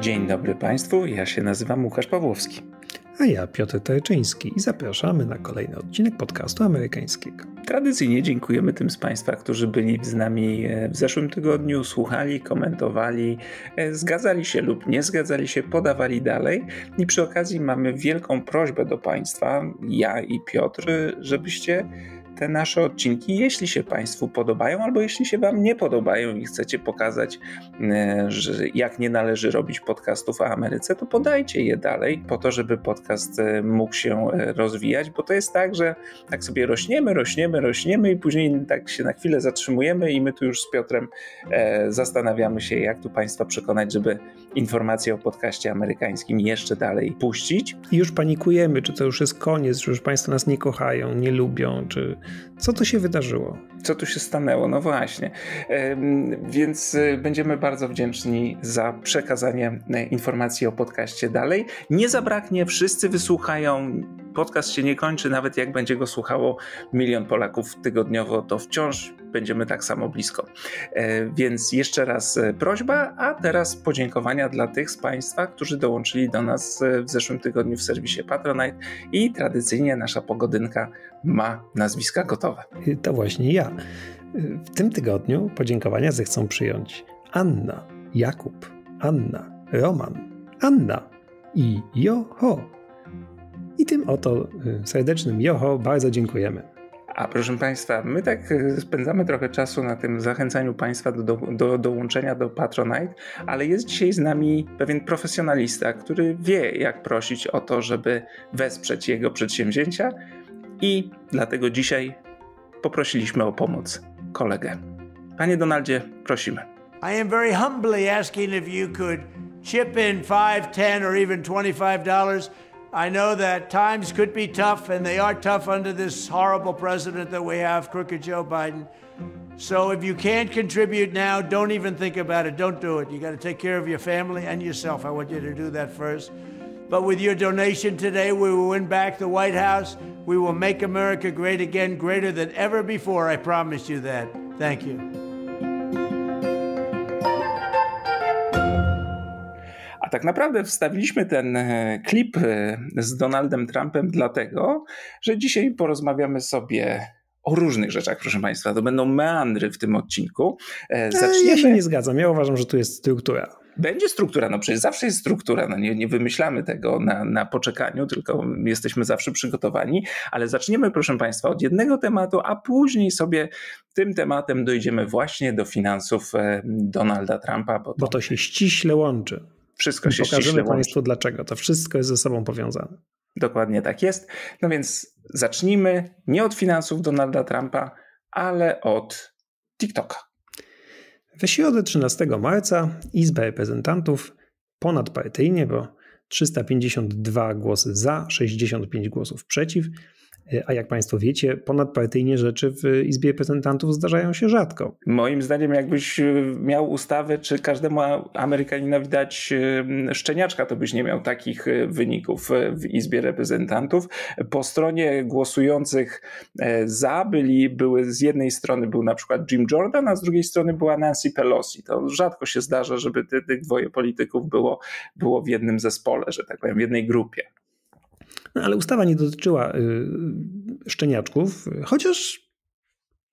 Dzień dobry Państwu, ja się nazywam Łukasz Pawłowski. A ja Piotr Tajczyński i zapraszamy na kolejny odcinek podcastu amerykańskiego. Tradycyjnie dziękujemy tym z Państwa, którzy byli z nami e, w zeszłym tygodniu, słuchali, komentowali, e, zgadzali się lub nie zgadzali się, podawali dalej. I przy okazji mamy wielką prośbę do Państwa, ja i Piotr, żebyście te nasze odcinki, jeśli się Państwu podobają, albo jeśli się Wam nie podobają i chcecie pokazać, e, że jak nie należy robić podcastów w Ameryce, to podajcie je dalej, po to, żeby podcast e, mógł się e, rozwijać, bo to jest tak, że tak sobie rośniemy, rośniemy, rośniemy i później tak się na chwilę zatrzymujemy i my tu już z Piotrem zastanawiamy się, jak tu Państwa przekonać, żeby informacje o podcaście amerykańskim jeszcze dalej puścić. I już panikujemy, czy to już jest koniec, czy już Państwo nas nie kochają, nie lubią, czy co tu się wydarzyło? Co tu się stanęło? No właśnie. Więc y, będziemy bardzo wdzięczni za przekazanie e, informacji o podcaście dalej. Nie zabraknie, wszyscy wysłuchają. Podcast się nie kończy, nawet jak będzie go słuchało milion Polaków tygodniowo, to wciąż będziemy tak samo blisko. E, więc jeszcze raz e, prośba, a teraz podziękowania dla tych z Państwa, którzy dołączyli do nas e, w zeszłym tygodniu w serwisie Patronite i tradycyjnie nasza pogodynka ma nazwiska gotowe. Y, to właśnie ja. Y, w tym tygodniu podziękowania zechcą przyjąć Anna, Jakub, Anna, Roman, Anna i Joho. I tym oto y, serdecznym Joho bardzo dziękujemy. A proszę Państwa, my tak e, spędzamy trochę czasu na tym zachęcaniu Państwa do, do, do dołączenia do Patronite, ale jest dzisiaj z nami pewien profesjonalista, który wie, jak prosić o to, żeby wesprzeć jego przedsięwzięcia, i dlatego dzisiaj poprosiliśmy o pomoc kolegę. Panie Donaldzie, prosimy. I am very humbly asking if you could chip in 5, 10 or even 25 dollars I know that times could be tough, and they are tough under this horrible president that we have, crooked Joe Biden. So if you can't contribute now, don't even think about it. Don't do it. You got to take care of your family and yourself. I want you to do that first. But with your donation today, we will win back the White House. We will make America great again, greater than ever before. I promise you that. Thank you. tak naprawdę wstawiliśmy ten e, klip e, z Donaldem Trumpem dlatego, że dzisiaj porozmawiamy sobie o różnych rzeczach, proszę Państwa. To będą meandry w tym odcinku. E, zaczniemy... Ja się nie zgadzam. Ja uważam, że tu jest struktura. Będzie struktura, no przecież zawsze jest struktura, no nie, nie wymyślamy tego na, na poczekaniu, tylko jesteśmy zawsze przygotowani, ale zaczniemy, proszę Państwa, od jednego tematu, a później sobie tym tematem dojdziemy właśnie do finansów Donalda Trumpa. Bo to, bo to się ściśle łączy. Wszystko się pokażemy ściśle Pokażemy Państwu dlaczego. To wszystko jest ze sobą powiązane. Dokładnie tak jest. No więc zacznijmy nie od finansów Donalda Trumpa, ale od TikToka. We środę 13 marca Izba Reprezentantów ponadpartyjnie, bo 352 głosy za, 65 głosów przeciw, E, a jak Państwo wiecie, ponadpartyjnie rzeczy w Izbie Reprezentantów zdarzają się rzadko. Moim zdaniem, jakbyś e, miał ustawę, czy każdemu Amerykanina widać e, szczeniaczka, to byś nie miał takich wyników w Izbie Reprezentantów. Po stronie głosujących za byli, były z jednej strony był na przykład Jim Jordan, a z drugiej strony była Nancy Pelosi. To rzadko się zdarza, żeby tych dwoje polityków było, było w jednym zespole, że tak powiem, w jednej grupie. No, ale ustawa nie dotyczyła y, szczeniaczków, chociaż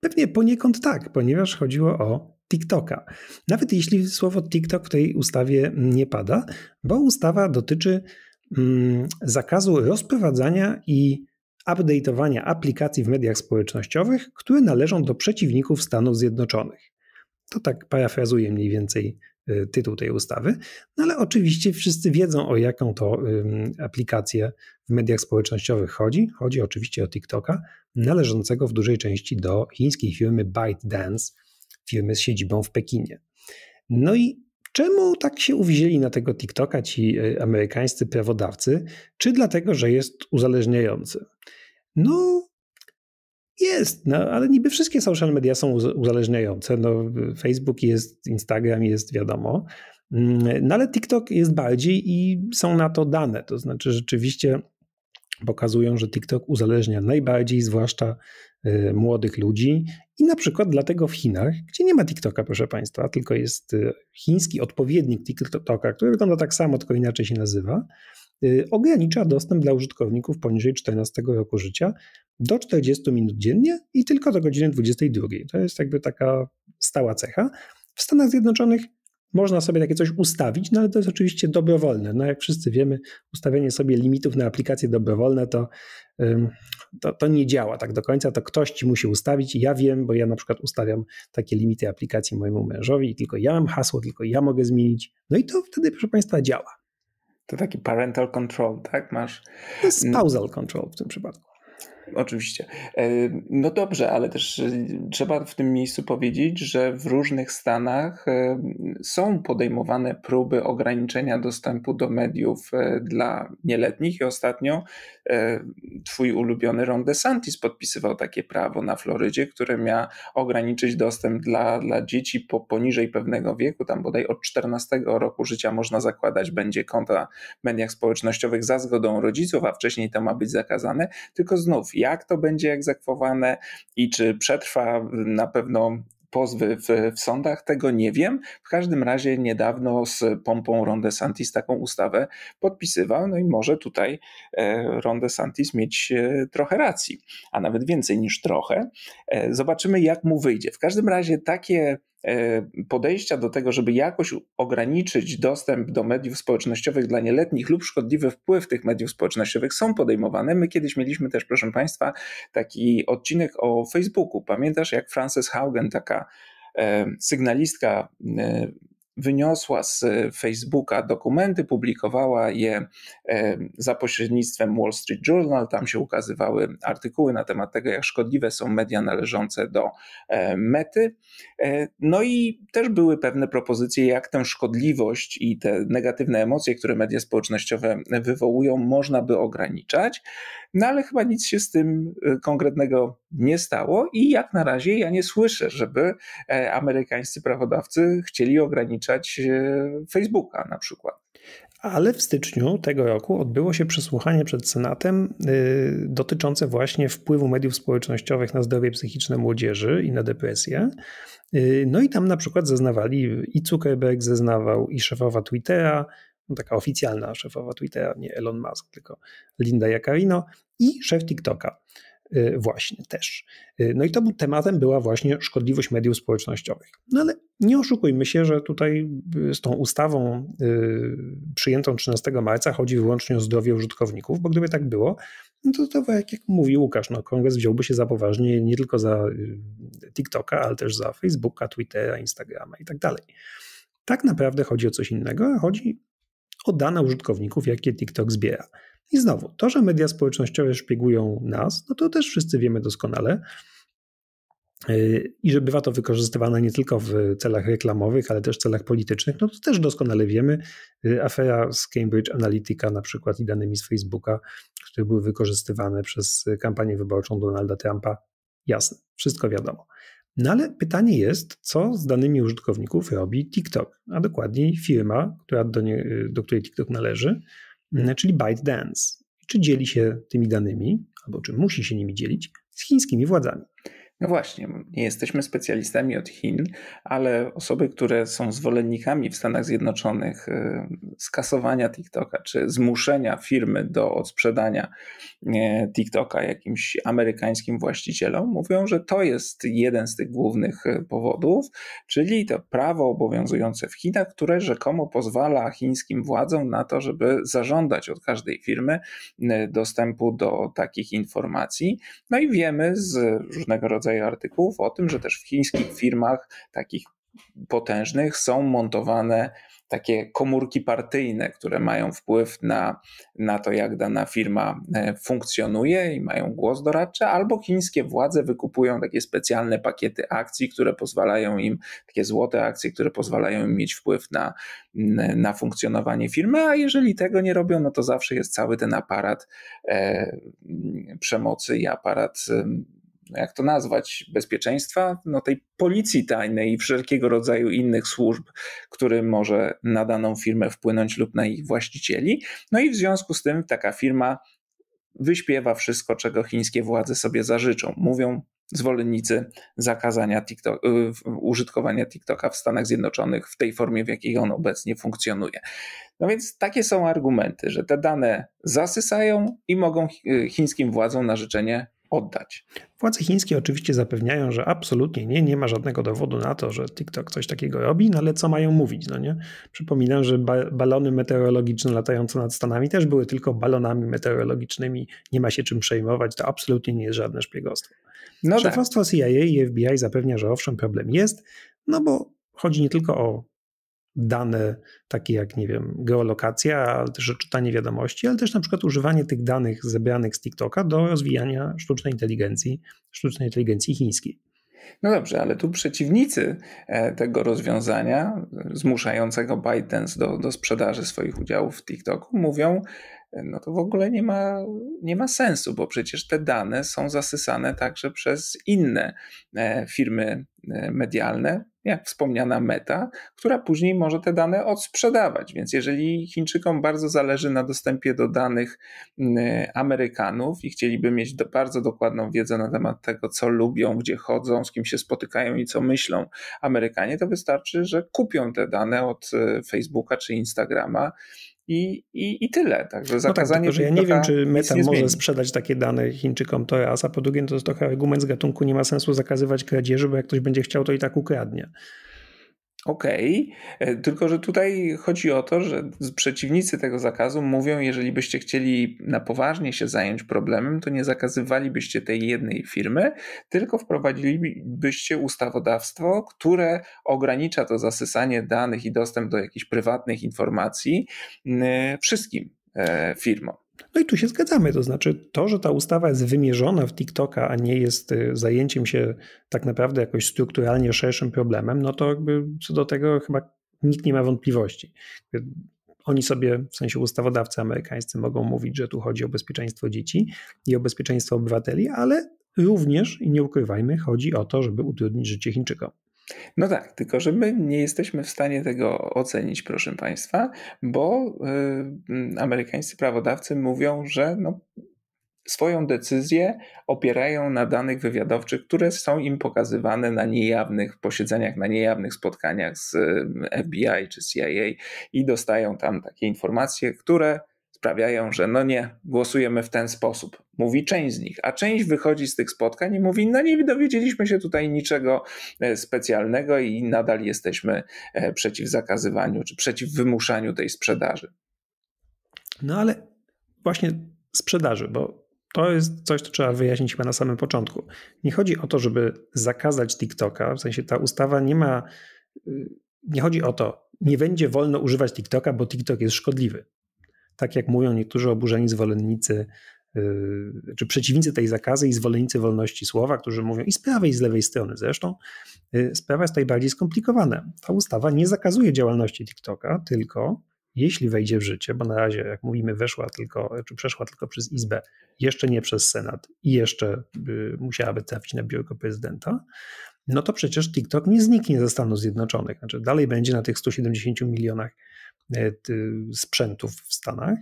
pewnie poniekąd tak, ponieważ chodziło o TikToka. Nawet jeśli słowo TikTok w tej ustawie nie pada, bo ustawa dotyczy mm, zakazu rozprowadzania i update'owania aplikacji w mediach społecznościowych, które należą do przeciwników Stanów Zjednoczonych. To tak parafrazuję mniej więcej Y, tytuł tej ustawy, no ale oczywiście wszyscy wiedzą, o jaką to aplikację w mediach społecznościowych chodzi. Chodzi oczywiście o TikToka, należącego w dużej części do chińskiej firmy ByteDance, firmy z siedzibą w Pekinie. No i czemu tak się uwzięli na tego TikToka ci y, amerykańscy prawodawcy? Czy dlatego, że jest uzależniający? No, jest, no, ale niby wszystkie social media są uzależniające. No, Facebook jest, Instagram jest, wiadomo. Mm, no ale TikTok jest bardziej i są na to dane. To znaczy, rzeczywiście pokazują, że TikTok uzależnia najbardziej, zwłaszcza y, młodych ludzi. I na przykład dlatego w Chinach, gdzie nie ma TikToka, proszę Państwa, tylko jest y, chiński odpowiednik TikToka, który wygląda tak samo, tylko inaczej się nazywa, Y, ogranicza dostęp dla użytkowników poniżej 14 roku życia do 40 minut dziennie i tylko do godziny 22. To jest jakby taka stała cecha. W Stanach Zjednoczonych można sobie takie coś ustawić, no ale to jest oczywiście dobrowolne. No jak wszyscy wiemy, ustawienie sobie limitów na aplikacje dobrowolne to, to, to, nie działa tak do końca. To ktoś ci musi ustawić. Ja wiem, bo ja na przykład ustawiam takie limity aplikacji mojemu mężowi i tylko ja mam hasło, tylko ja mogę zmienić. No i to wtedy, proszę Państwa, działa. To taki parental control, tak? Masz. To jest spousal control w tym przypadku. Oczywiście. E, no dobrze, ale też e, trzeba w tym miejscu powiedzieć, że w różnych stanach e, są podejmowane próby ograniczenia dostępu do mediów dla nieletnich i ostatnio twój ulubiony Ron DeSantis podpisywał takie prawo na Florydzie, które miało ograniczyć dostęp dla, dla dzieci po, poniżej pewnego wieku, tam bodaj od 14 roku życia można zakładać będzie konta w mediach społecznościowych za zgodą rodziców, a wcześniej to ma być zakazane, tylko znów jak to będzie egzekwowane i czy przetrwa na pewno pozwy w, w, sądach, tego nie wiem. W każdym razie niedawno z pompą Ron Santis taką ustawę podpisywał, no i może tutaj e, Ron Santis mieć e, trochę racji, a nawet więcej niż trochę. E, zobaczymy, jak mu wyjdzie. W każdym razie takie E, podejścia do tego, żeby jakoś ograniczyć dostęp do mediów społecznościowych dla nieletnich lub szkodliwy wpływ tych mediów społecznościowych są podejmowane. My kiedyś mieliśmy też, proszę Państwa, taki odcinek o Facebooku. Pamiętasz, jak Frances Haugen, taka e, sygnalistka e, wyniosła z e, Facebooka dokumenty, publikowała je e, za pośrednictwem Wall Street Journal. Tam się ukazywały artykuły na temat tego, jak szkodliwe są media należące do e, mety. No i też były pewne propozycje, jak tę szkodliwość i te negatywne emocje, które media społecznościowe wywołują, można by ograniczać. No ale chyba nic się z tym e, konkretnego nie stało i jak na razie ja nie słyszę, żeby e, amerykańscy prawodawcy chcieli ograniczać e, Facebooka na przykład. Ale w styczniu tego roku odbyło się przesłuchanie przed Senatem dotyczące właśnie wpływu mediów społecznościowych na zdrowie psychiczne młodzieży i na depresję. no i tam na przykład zeznawali i Zuckerberg zeznawał, i szefowa Twittera, no taka oficjalna szefowa Twittera, nie Elon Musk, tylko Linda Jakarino i szef TikToka y, właśnie też. Y, no i to był tematem była właśnie szkodliwość mediów społecznościowych. No ale nie oszukujmy się, że tutaj y, z tą ustawą przyjętą 13 marca chodzi wyłącznie o zdrowie użytkowników, bo gdyby tak było, no to, to jak, jak mówi Łukasz, no kongres wziąłby się za poważnie nie tylko za TikToka, ale też za Facebooka, Twittera, Instagrama i tak dalej. Tak naprawdę chodzi o coś innego, a chodzi o dane użytkowników, jakie TikTok zbiera. I znowu, to, że media społecznościowe szpiegują nas, no to też wszyscy wiemy doskonale. Yy, I że bywa to wykorzystywane nie tylko w celach reklamowych, ale też w celach politycznych, no to też doskonale wiemy. Yy, afera z Cambridge Analytica na przykład i danymi z Facebooka, które były wykorzystywane przez kampanię wyborczą Donalda Trumpa, jasne, wszystko wiadomo. No ale pytanie jest, co z danymi użytkowników robi TikTok, a dokładniej firma, która do, nie, do której TikTok należy, mm, czyli ByteDance. Czy dzieli się tymi danymi, albo czy musi się nimi dzielić, z chińskimi władzami? No właśnie, nie jesteśmy specjalistami od Chin, ale osoby, które są zwolennikami w Stanach Zjednoczonych y, skasowania TikToka czy zmuszenia firmy do odsprzedania y, TikToka jakimś amerykańskim właścicielom, mówią, że to jest jeden z tych głównych y, powodów, czyli to prawo obowiązujące w Chinach, które rzekomo pozwala chińskim władzom na to, żeby zażądać od każdej firmy dostępu do takich informacji. No i wiemy z różnego rodzaju rodzaju artykułów o tym, że też w chińskich firmach takich potężnych są montowane takie komórki partyjne, które mają wpływ na, na to, jak dana firma e, funkcjonuje i mają głos doradczy, albo chińskie władze wykupują takie specjalne pakiety akcji, które pozwalają im, takie złote akcje, które pozwalają im mieć wpływ na, na funkcjonowanie firmy, a jeżeli tego nie robią, no to zawsze jest cały ten aparat e, przemocy i aparat. E, jak to nazwać, bezpieczeństwa, no tej policji tajnej i wszelkiego rodzaju innych służb, którym może na daną firmę wpłynąć lub na ich właścicieli. No i w związku z tym taka firma wyśpiewa wszystko, czego chińskie władze sobie zażyczą. Mówią zwolennicy zakazania TikTok, y, użytkowania TikToka w Stanach Zjednoczonych w tej formie, w jakiej on obecnie funkcjonuje. No więc takie są argumenty, że te dane zasysają i mogą y, chińskim władzom na życzenie oddać. Władze chińskie oczywiście zapewniają, że absolutnie nie, nie ma żadnego dowodu na to, że TikTok coś takiego robi, no ale co mają mówić, no nie? Przypominam, że ba balony meteorologiczne latające nad Stanami też były tylko balonami meteorologicznymi, nie ma się czym przejmować, to absolutnie nie jest żadne szpiegostwo. No tak. Szefostwo tak. CIA i FBI zapewnia, że owszem, problem jest, no bo chodzi nie tylko o dane takie jak, nie wiem, geolokacja, ale też czytanie wiadomości, ale też na przykład używanie tych danych zebranych z TikToka do rozwijania sztucznej inteligencji, sztucznej inteligencji chińskiej. No dobrze, ale tu przeciwnicy e, tego rozwiązania, e, zmuszającego ByteDance do, do sprzedaży swoich udziałów w TikToku, mówią, E, no to w ogóle nie ma, nie ma sensu, bo przecież te dane są zasysane także przez inne e, firmy e, medialne, jak wspomniana Meta, która później może te dane odsprzedawać. Więc jeżeli Chińczykom bardzo zależy na dostępie do danych Amerykanów i chcieliby mieć do, bardzo dokładną wiedzę na temat tego, co lubią, gdzie chodzą, z kim się spotykają i co myślą Amerykanie, to wystarczy, że kupią te dane od Facebooka czy Instagrama i, i, i tyle. Także zakazanie no tak, ja nie wiem, czy Meta może zmieni. sprzedać takie dane Chińczykom, to raz, a po drugie no to jest trochę argument z gatunku, nie ma sensu zakazywać kradzieży, bo jak ktoś będzie chciał, to i tak ukradnie. Okej, okay. E, tylko że tutaj chodzi o to, że przeciwnicy tego zakazu mówią, jeżeli byście chcieli na poważnie się zająć problemem, to nie zakazywalibyście tej jednej firmy, tylko wprowadzilibyście ustawodawstwo, które ogranicza to zasysanie danych i dostęp do jakichś prywatnych informacji e, wszystkim e, firmom. No i tu się zgadzamy, to znaczy to, że ta ustawa jest wymierzona w TikToka, a nie jest y, zajęciem się tak naprawdę jakoś strukturalnie szerszym problemem, no to jakby co do tego chyba nikt nie ma wątpliwości. Y, oni sobie, w sensie ustawodawcy amerykańscy, mogą mówić, że tu chodzi o bezpieczeństwo dzieci i o bezpieczeństwo obywateli, ale również, i nie ukrywajmy, chodzi o to, żeby utrudnić życie Chińczykom. No tak, tylko że my nie jesteśmy w stanie tego ocenić, proszę Państwa, bo y, amerykańscy prawodawcy mówią, że no, swoją decyzję opierają na danych wywiadowczych, które są im pokazywane na niejawnych posiedzeniach, na niejawnych spotkaniach z y, FBI czy CIA i dostają tam takie informacje, które sprawiają, że no nie, głosujemy w ten sposób. Mówi część z nich, a część wychodzi z tych spotkań i mówi: No nie dowiedzieliśmy się tutaj niczego e, specjalnego i nadal jesteśmy e, przeciw zakazywaniu czy przeciw wymuszaniu tej sprzedaży. No ale właśnie sprzedaży, bo to jest coś, co trzeba wyjaśnić chyba na samym początku. Nie chodzi o to, żeby zakazać TikToka, w sensie ta ustawa nie ma. Y, nie chodzi o to, nie będzie wolno używać TikToka, bo TikTok jest szkodliwy tak jak mówią niektórzy oburzeni zwolennicy y, czy przeciwnicy tej zakazy i zwolennicy wolności słowa, którzy mówią i z prawej, i z lewej strony zresztą, y, sprawa jest tutaj bardziej skomplikowana. Ta ustawa nie zakazuje działalności TikToka, tylko jeśli wejdzie w życie, bo na razie, jak mówimy, weszła tylko, czy przeszła tylko przez Izbę, jeszcze nie przez Senat i jeszcze y, musiałaby trafić na biurko prezydenta, no to przecież TikTok nie zniknie ze Stanów Zjednoczonych. Znaczy, dalej będzie na tych 170 milionach E, sprzętów w Stanach,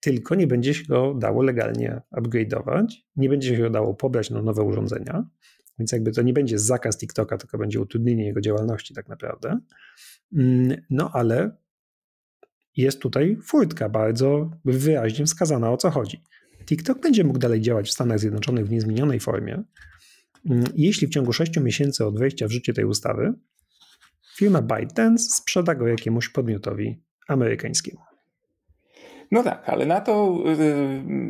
tylko nie będzie się go dało legalnie upgrade'ować, nie będzie się go dało pobrać na nowe urządzenia, więc jakby to nie będzie zakaz TikToka, tylko będzie utrudnienie jego działalności tak naprawdę. Mm, no ale jest tutaj furtka bardzo wyraźnie wskazana o co chodzi. TikTok będzie mógł dalej działać w Stanach Zjednoczonych w niezmienionej formie, mm, jeśli w ciągu 6 miesięcy od wejścia w życie tej ustawy firma ByteDance sprzeda go jakiemuś podmiotowi amerykańskiemu. No tak, ale na to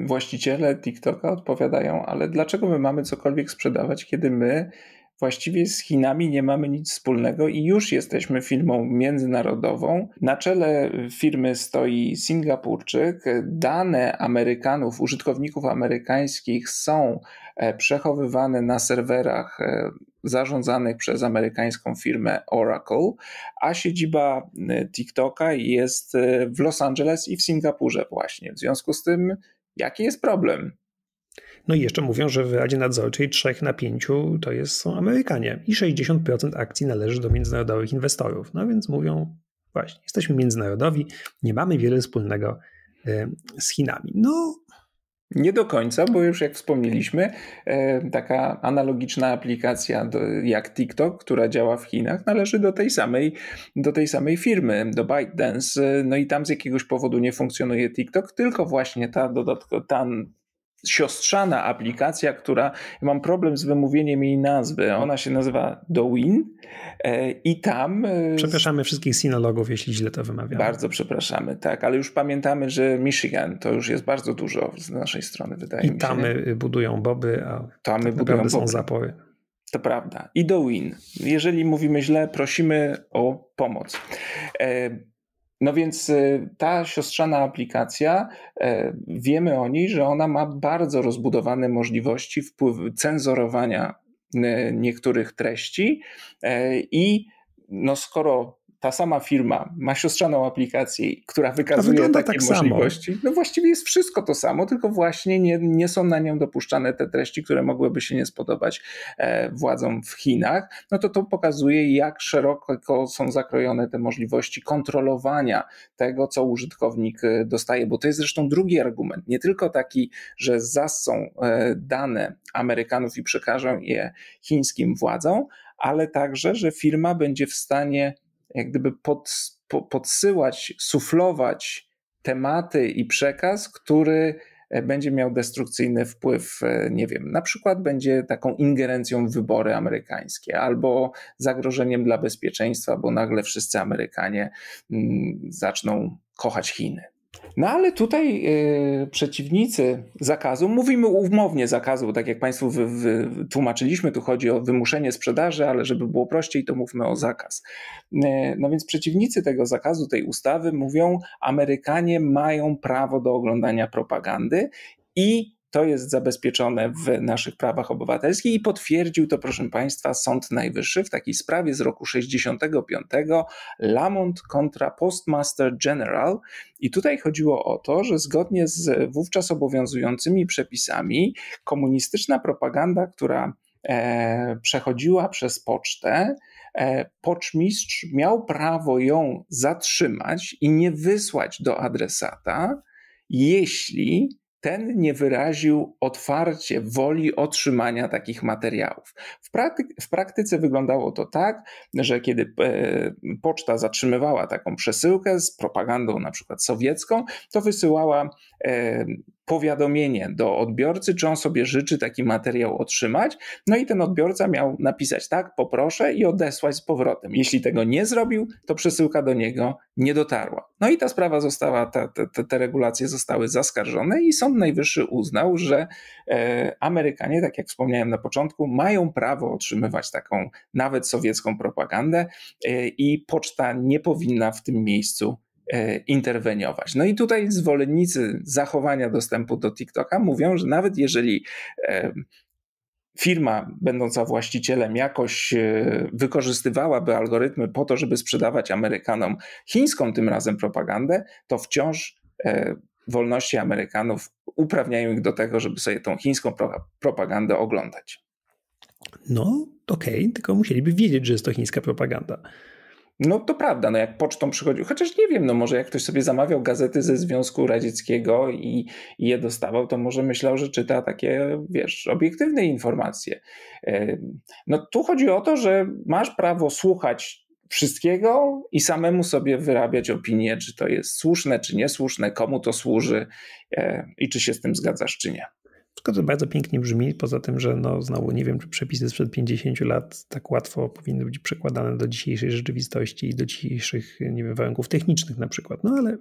y, właściciele TikToka odpowiadają, ale dlaczego my mamy cokolwiek sprzedawać, kiedy my właściwie z Chinami nie mamy nic wspólnego i już jesteśmy firmą międzynarodową. Na czele firmy stoi Singapurczyk. Dane Amerykanów, użytkowników amerykańskich są E, przechowywane na serwerach e, zarządzanych przez amerykańską firmę Oracle, a siedziba e, TikToka jest w Los Angeles i w Singapurze właśnie. W związku z tym, jaki jest problem? No i jeszcze mówią, że w Radzie Nadzorczej 3 na 5 to jest, są Amerykanie i 60% akcji należy do międzynarodowych inwestorów. No więc mówią, właśnie, jesteśmy międzynarodowi, nie mamy wiele wspólnego z Chinami. No, nie do końca, bo już jak wspomnieliśmy, e, taka analogiczna aplikacja jak TikTok, która działa w Chinach, należy do tej samej, do tej samej firmy, do ByteDance. E, no i tam z jakiegoś powodu nie funkcjonuje TikTok, tylko właśnie ta, dodatko, siostrzana aplikacja, która mam problem z wymówieniem jej nazwy. Ona się nazywa Dowin e, i tam. E, przepraszamy wszystkich sinologów, jeśli źle to wymawiam. Bardzo przepraszamy, tak, ale już pamiętamy, że Michigan to już jest bardzo dużo z naszej strony, wydaje I mi się. I tamy budują boby, a tamy tak budują boby. są zapory. To prawda. I Dowin. Jeżeli mówimy źle, prosimy o pomoc. E, no więc y, ta siostrzana aplikacja, e, wiemy o niej, że ona ma bardzo rozbudowane możliwości wpływu cenzurowania y, niektórych treści e, i no skoro ta sama firma ma siostrzaną aplikację, która wykazuje takie tak możliwości, samo. no właściwie jest wszystko to samo, tylko właśnie nie, nie są na nią dopuszczane te treści, które mogłyby się nie spodobać e, władzom w Chinach, no to to pokazuje, jak szeroko są zakrojone te możliwości kontrolowania tego, co użytkownik e, dostaje, bo to jest zresztą drugi argument, nie tylko taki, że zasą e, dane Amerykanów i przekażą je chińskim władzom, ale także, że firma będzie w stanie jak gdyby pod, po, podsyłać, suflować tematy i przekaz, który e, będzie miał destrukcyjny wpływ, e, nie wiem, na przykład będzie taką ingerencją w wybory amerykańskie albo zagrożeniem dla bezpieczeństwa, bo nagle wszyscy Amerykanie mm, zaczną kochać Chiny. No ale tutaj yy, przeciwnicy zakazu, mówimy umownie zakazu, tak jak Państwu wy, wy, tłumaczyliśmy, tu chodzi o wymuszenie sprzedaży, ale żeby było prościej, to mówmy o zakaz. Yy, no więc przeciwnicy tego zakazu, tej ustawy mówią, Amerykanie mają prawo do oglądania propagandy i to jest zabezpieczone w naszych prawach obywatelskich i potwierdził to, proszę Państwa, Sąd Najwyższy w takiej sprawie z roku 65 Lamont kontra Postmaster General. I tutaj chodziło o to, że zgodnie z wówczas obowiązującymi przepisami komunistyczna propaganda, która e, przechodziła przez pocztę, e, poczmistrz miał prawo ją zatrzymać i nie wysłać do adresata, jeśli ten nie wyraził otwarcie woli otrzymania takich materiałów. W, prakty w praktyce wyglądało to tak, że kiedy e, poczta zatrzymywała taką przesyłkę z propagandą na przykład sowiecką, to wysyłała e, powiadomienie do odbiorcy, czy on sobie życzy taki materiał otrzymać. No i ten odbiorca miał napisać tak, poproszę i odesłać z powrotem. Jeśli tego nie zrobił, to przesyłka do niego nie dotarła. No i ta sprawa została, ta, te, te regulacje zostały zaskarżone i Sąd Najwyższy uznał, że e, Amerykanie, tak jak wspomniałem na początku, mają prawo otrzymywać taką nawet sowiecką propagandę e, i poczta nie powinna w tym miejscu E, interweniować. No i tutaj zwolennicy zachowania dostępu do TikToka mówią, że nawet jeżeli e, firma będąca właścicielem jakoś e, wykorzystywałaby algorytmy po to, żeby sprzedawać Amerykanom chińską tym razem propagandę, to wciąż wolności Amerykanów uprawniają ich do tego, żeby sobie tą chińską propagandę oglądać. No, okej, okay, tylko musieliby wiedzieć, że jest to chińska propaganda. No to prawda, no jak pocztą przychodził, chociaż nie wiem, no może jak ktoś sobie zamawiał gazety ze Związku Radzieckiego i, i je dostawał, to może myślał, że czyta takie, wiesz, obiektywne informacje. No tu chodzi o to, że masz prawo słuchać wszystkiego i samemu sobie wyrabiać opinię, czy to jest słuszne, czy niesłuszne, komu to służy e, i czy się z tym zgadzasz, czy nie. Wszystko to bardzo pięknie brzmi, poza tym, że no, znowu nie wiem, czy przepisy sprzed 50 lat tak łatwo powinny być przekładane do dzisiejszej rzeczywistości i do dzisiejszych, nie wiem, warunków technicznych na przykład, no ale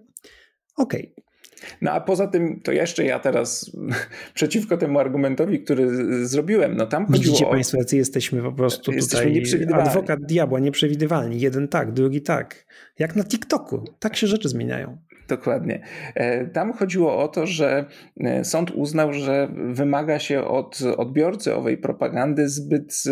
okej. Okay. No a poza tym, to jeszcze ja teraz przeciwko temu argumentowi, który zrobiłem, no tam chodziło Widzicie o... Państwo, jacy jesteśmy po prostu jesteśmy tutaj adwokat diabła, nieprzewidywalni. Jeden tak, drugi tak. Jak na TikToku. Tak się rzeczy zmieniają. Dokładnie. E, tam chodziło o to, że e, sąd uznał, że wymaga się od odbiorcy owej propagandy zbyt e,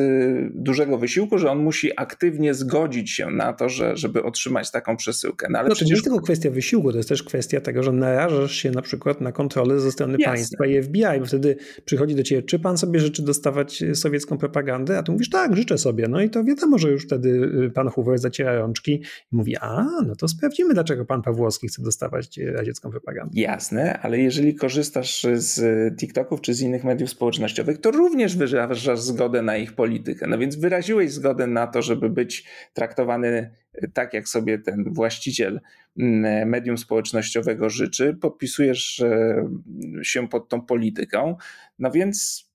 dużego wysiłku, że on musi aktywnie zgodzić się na to, że, żeby otrzymać taką przesyłkę. No, ale no przecież... to nie tylko kwestia wysiłku, to jest też kwestia tego, że narażasz się na przykład na kontrolę ze strony Jasne. państwa i FBI, bo wtedy przychodzi do ciebie, czy pan sobie życzy dostawać sowiecką propagandę, a ty mówisz, tak, życzę sobie. No i to wiadomo, że już wtedy pan Hoover zaciera rączki i mówi, a, no to sprawdzimy, dlaczego pan Pawłowski chce dostać dostawać radziecką propagandę. Jasne, ale jeżeli korzystasz z TikToków czy z innych mediów społecznościowych, to również wyrażasz zgodę na ich politykę. No więc wyraziłeś zgodę na to, żeby być traktowany tak, jak sobie ten właściciel mm, medium społecznościowego życzy, podpisujesz e, się pod tą polityką. No więc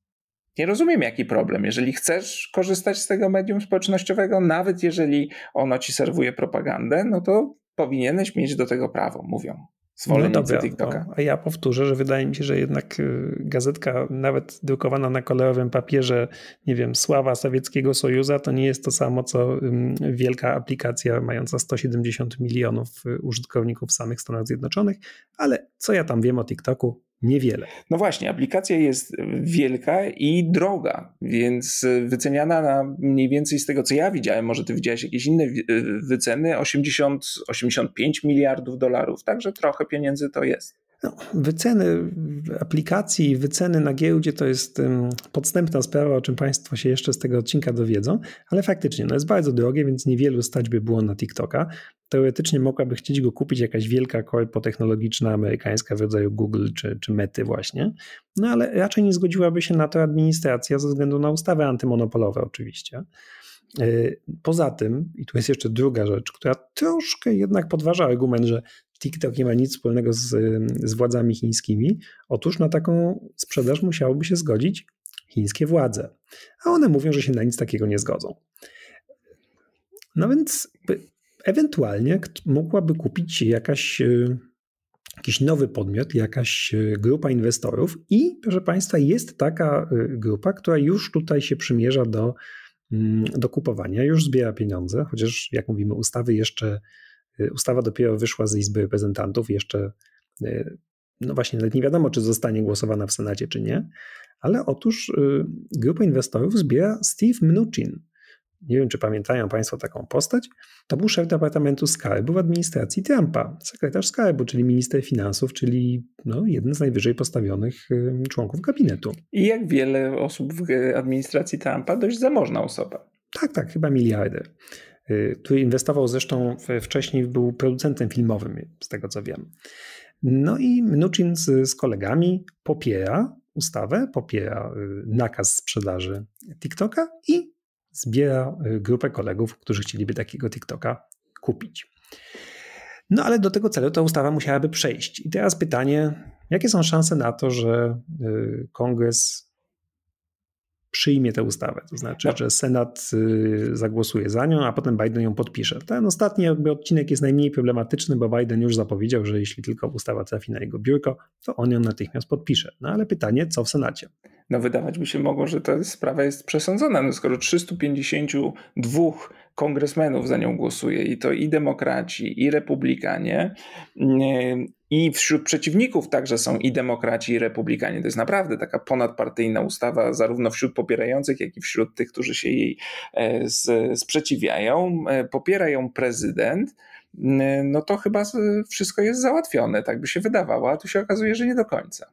nie rozumiem, jaki problem. Jeżeli chcesz korzystać z tego medium społecznościowego, nawet jeżeli ono ci serwuje propagandę, no to powinieneś mieć do tego prawo, mówią zwolennicy no dobra, no. TikToka. No, a ja powtórzę, że wydaje mi się, że jednak y, gazetka nawet drukowana na kolejowym papierze, nie wiem, sława Sowieckiego Sojuza, to nie jest to samo, co wielka aplikacja mająca 170 milionów y, użytkowników w samych Stanach Zjednoczonych, ale co ja tam wiem o TikToku, niewiele. No właśnie, aplikacja jest wielka i droga, więc wyceniana na mniej więcej z tego, co ja widziałem, może ty widziałeś jakieś inne wyceny, 80, 85 miliardów dolarów, także trochę pieniędzy to jest. No, wyceny aplikacji, wyceny na giełdzie to jest podstępna sprawa, o czym Państwo się jeszcze z tego odcinka dowiedzą, ale faktycznie no jest bardzo drogie, więc niewielu stać by było na TikToka. Teoretycznie mogłaby chcieć go kupić jakaś wielka korpo technologiczna amerykańska w rodzaju Google czy, czy Mety właśnie, no ale raczej nie zgodziłaby się na to administracja ze względu na ustawy antymonopolowe oczywiście. E, poza tym, i tu jest jeszcze druga rzecz, która troszkę jednak podważa argument, że TikTok nie ma nic wspólnego z, z władzami chińskimi, otóż na taką sprzedaż musiałoby się zgodzić chińskie władze. A one mówią, że się na nic takiego nie zgodzą. No więc ewentualnie mogłaby kupić jakaś, y, jakiś nowy podmiot, jakaś y, grupa inwestorów i, proszę Państwa, jest taka y, grupa, która już tutaj się przymierza do, mm, do kupowania, już zbiera pieniądze, chociaż jak mówimy, ustawy jeszcze Y, ustawa dopiero wyszła z Izby Reprezentantów, jeszcze y, no właśnie nawet nie wiadomo, czy zostanie głosowana w Senacie, czy nie, ale otóż y, grupę inwestorów zbiera Steve Mnuchin. Nie wiem, czy pamiętają Państwo taką postać. To był szef Departamentu Skarbu w administracji Trumpa, sekretarz Skarbu, czyli minister finansów, czyli no, jeden z najwyżej postawionych członków gabinetu. I jak wiele osób w administracji Trumpa, dość zamożna osoba. Tak, tak, chyba miliardy który inwestował zresztą wcześniej, był producentem filmowym, z tego co wiem. No i Mnuchin z, z kolegami popiera ustawę, popiera y, nakaz sprzedaży TikToka i zbiera y, grupę kolegów, którzy chcieliby takiego TikToka kupić. No ale do tego celu ta ustawa musiałaby przejść. I teraz pytanie, jakie są szanse na to, że y, kongres przyjmie tę ustawę. To znaczy, tak. że Senat y, zagłosuje za nią, a potem Biden ją podpisze. Ten ostatni jakby odcinek jest najmniej problematyczny, bo Biden już zapowiedział, że jeśli tylko ustawa trafi na jego biurko, to on ją natychmiast podpisze. No ale pytanie, co w Senacie? No wydawać by się mogło, że ta sprawa jest przesądzona, no skoro 352 kongresmenów za nią głosuje i to i demokraci, i republikanie, i wśród przeciwników także są i demokraci, i republikanie. To jest naprawdę taka ponadpartyjna ustawa, zarówno wśród popierających, jak i wśród tych, którzy się jej e, sprzeciwiają. E, popiera ją prezydent. Yy, no to chyba wszystko jest załatwione, tak by się wydawało, a tu się okazuje, że nie do końca.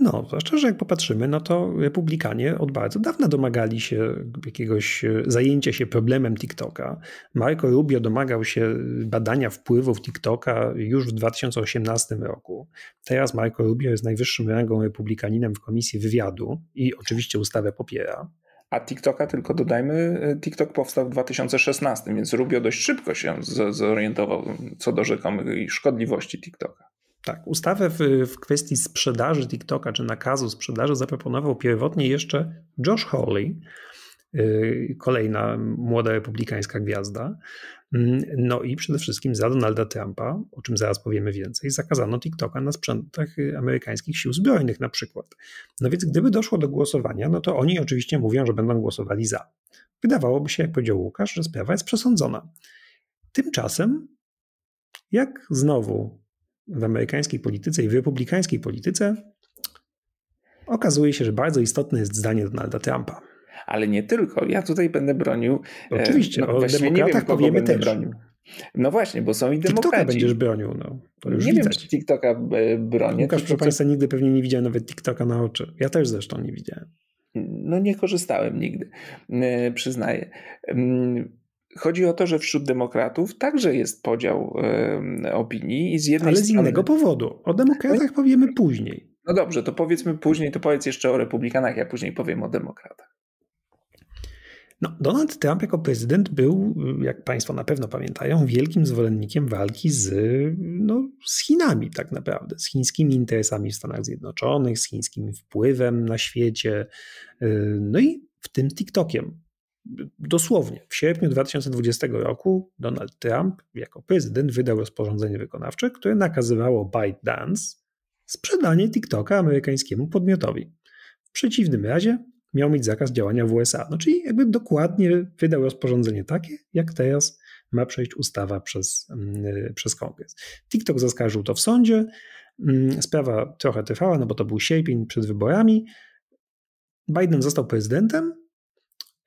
No, zwłaszcza, że jak popatrzymy, no to republikanie od bardzo dawna domagali się jakiegoś e, zajęcia się problemem TikToka. Marco Rubio domagał się badania wpływów TikToka już w 2018 roku. Teraz Marco Rubio jest najwyższym rangą republikaninem w Komisji Wywiadu i oczywiście ustawę popiera a TikToka tylko dodajmy, e, TikTok powstał w 2016, więc Rubio dość szybko się zorientował co do rzekomej szkodliwości TikToka. Tak, ustawę w, w kwestii sprzedaży TikToka czy nakazu sprzedaży zaproponował pierwotnie jeszcze Josh Hawley, y, kolejna młoda republikańska gwiazda. Mm, no i przede wszystkim za Donalda Trumpa, o czym zaraz powiemy więcej, zakazano TikToka na sprzętach y, amerykańskich sił zbrojnych na przykład. No więc gdyby doszło do głosowania, no to oni oczywiście mówią, że będą głosowali za. Wydawałoby się, jak powiedział Łukasz, że sprawa jest przesądzona. Tymczasem, jak znowu w amerykańskiej polityce i w republikańskiej polityce, okazuje się, że bardzo istotne jest zdanie Donalda Trumpa ale nie tylko. Ja tutaj będę bronił. E, Oczywiście, no, o demokratach wiem, powiemy też. Bronił. No właśnie, bo są i demokraci. TikToka będziesz bronił, no. To już nie widać. wiem, czy TikToka e, bronię. Łukasz, proszę Państwa, nigdy pewnie nie widziałem nawet TikToka na oczy. Ja też zresztą nie widziałem. No nie korzystałem nigdy, e, przyznaję. Chodzi o to, że wśród demokratów także jest podział opinii i z jednej Ale z innego powodu. O demokratach no powiemy później. No dobrze, to powiedzmy później, to powiedz jeszcze o republikanach, ja później powiem o demokratach. No, Donald Trump jako prezydent był, jak Państwo na pewno pamiętają, wielkim zwolennikiem walki z, no, z Chinami, tak naprawdę, z chińskimi interesami w Stanach Zjednoczonych, z chińskim wpływem na świecie, y, no i w tym TikTokiem. Dosłownie w sierpniu 2020 roku Donald Trump jako prezydent wydał rozporządzenie wykonawcze, które nakazywało ByteDance sprzedanie TikToka amerykańskiemu podmiotowi. W przeciwnym razie miał mieć zakaz działania w USA. No czyli jakby dokładnie wydał rozporządzenie takie, jak teraz ma przejść ustawa przez, mm, przez kongres. TikTok zaskarżył to w sądzie. Mm, sprawa trochę trwała, no bo to był sierpień przed wyborami. Biden został prezydentem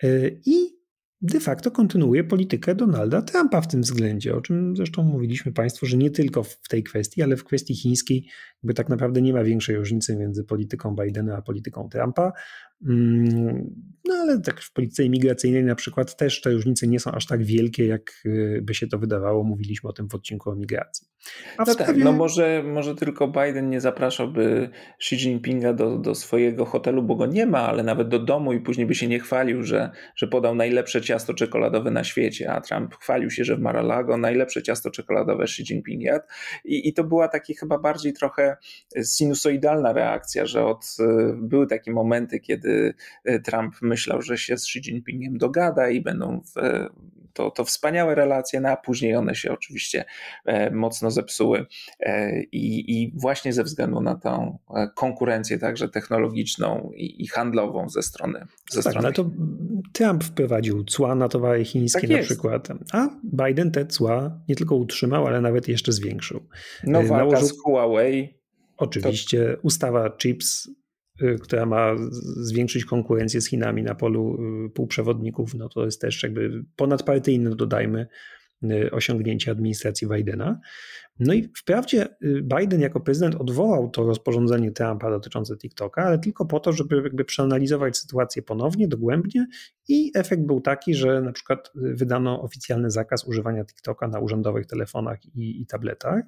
y, i de facto kontynuuje politykę Donalda Trumpa w tym względzie, o czym zresztą mówiliśmy Państwu, że nie tylko w tej kwestii, ale w kwestii chińskiej jakby tak naprawdę nie ma większej różnicy między polityką Bidena a polityką Trumpa. Mm, no ale tak w polityce imigracyjnej na przykład też te różnice nie są aż tak wielkie, jak y, by się to wydawało. Mówiliśmy o tym w odcinku o migracji. A no tak, sprawie... tak, no może, może tylko Biden nie zapraszałby Xi Jinpinga do, do swojego hotelu, bo go nie ma, ale nawet do domu i później by się nie chwalił, że, że podał najlepsze ciasto czekoladowe na świecie, a Trump chwalił się, że w Mar-a-Lago najlepsze ciasto czekoladowe Xi Jinping jadł. I, I to była taki chyba bardziej trochę sinusoidalna reakcja, że od, e, były takie momenty, kiedy e, Trump myślał, że się z Xi Jinpingiem dogada i będą w, e, to, to wspaniałe relacje, no a później one się oczywiście mocno zepsuły i, i właśnie ze względu na tą konkurencję także technologiczną i, i handlową ze strony ze tak, no strony. to Trump wprowadził cła na towary chińskie tak na jest. przykład, a Biden te cła nie tylko utrzymał, ale nawet jeszcze zwiększył. No walka Nałożył... z Huawei Oczywiście to... ustawa CHIPS, y, która ma zwiększyć konkurencję z Chinami na polu y, półprzewodników, no to jest też jakby ponadpartyjne, dodajmy, y, osiągnięcie administracji Bidena. No i wprawdzie Biden jako prezydent odwołał to rozporządzenie Trumpa dotyczące TikToka, ale tylko po to, żeby jakby przeanalizować sytuację ponownie, dogłębnie i efekt był taki, że na przykład wydano oficjalny zakaz używania TikToka na urzędowych telefonach i, i tabletach.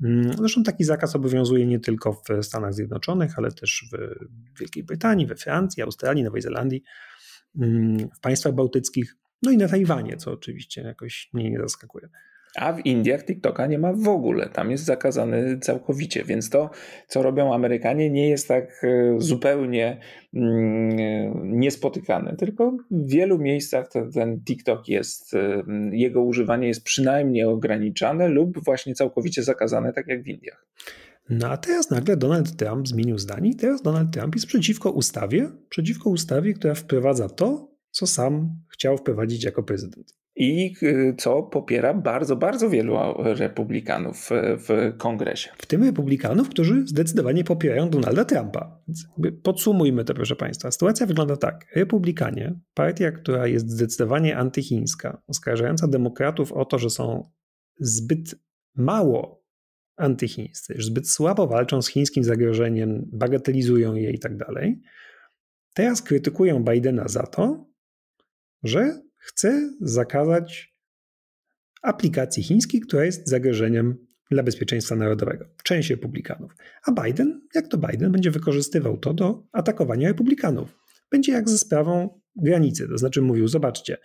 Mm, zresztą taki zakaz obowiązuje nie tylko w Stanach Zjednoczonych, ale też w Wielkiej Brytanii, we Francji, Australii, Nowej Zelandii, mm, w państwach bałtyckich, no i na Tajwanie, co oczywiście jakoś mnie nie zaskakuje. A w Indiach TikToka nie ma w ogóle, tam jest zakazany całkowicie, więc to, co robią Amerykanie, nie jest tak e, zupełnie mm, niespotykane, tylko w wielu miejscach ten, TikTok jest, e, jego używanie jest przynajmniej ograniczane lub właśnie całkowicie zakazane, tak jak w Indiach. No a teraz nagle Donald Trump zmienił zdanie teraz Donald Trump jest przeciwko ustawie, przeciwko ustawie, która wprowadza to, co sam chciał wprowadzić jako prezydent i y, co popiera bardzo, bardzo wielu republikanów e, w kongresie. W tym republikanów, którzy zdecydowanie popierają Donalda Trumpa. Podsumujmy to, proszę Państwa. Sytuacja wygląda tak. Republikanie, partia, która jest zdecydowanie antychińska, oskarżająca demokratów o to, że są zbyt mało antychińscy, że zbyt słabo walczą z chińskim zagrożeniem, bagatelizują je i tak dalej. Teraz krytykują Bidena za to, że chce zakazać aplikacji chińskiej, która jest zagrożeniem dla bezpieczeństwa narodowego, część republikanów. A Biden, jak to Biden, będzie wykorzystywał to do atakowania republikanów. Będzie jak ze sprawą granicy, to znaczy mówił, zobaczcie,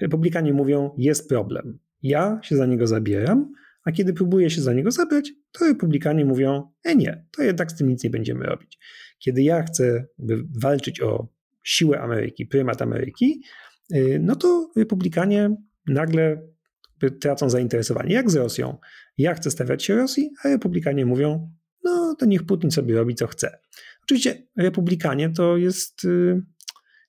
republikanie mówią, jest problem, ja się za niego zabieram, a kiedy próbuję się za niego zabrać, to republikanie mówią, e nie, to jednak z tym nic nie będziemy robić. Kiedy ja chcę walczyć o siłę Ameryki, prymat Ameryki, Y, no to republikanie nagle tracą zainteresowanie. Jak z Rosją? Ja chcę stawiać się Rosji, a republikanie mówią, no to niech Putin sobie robi co chce. Oczywiście republikanie to jest y,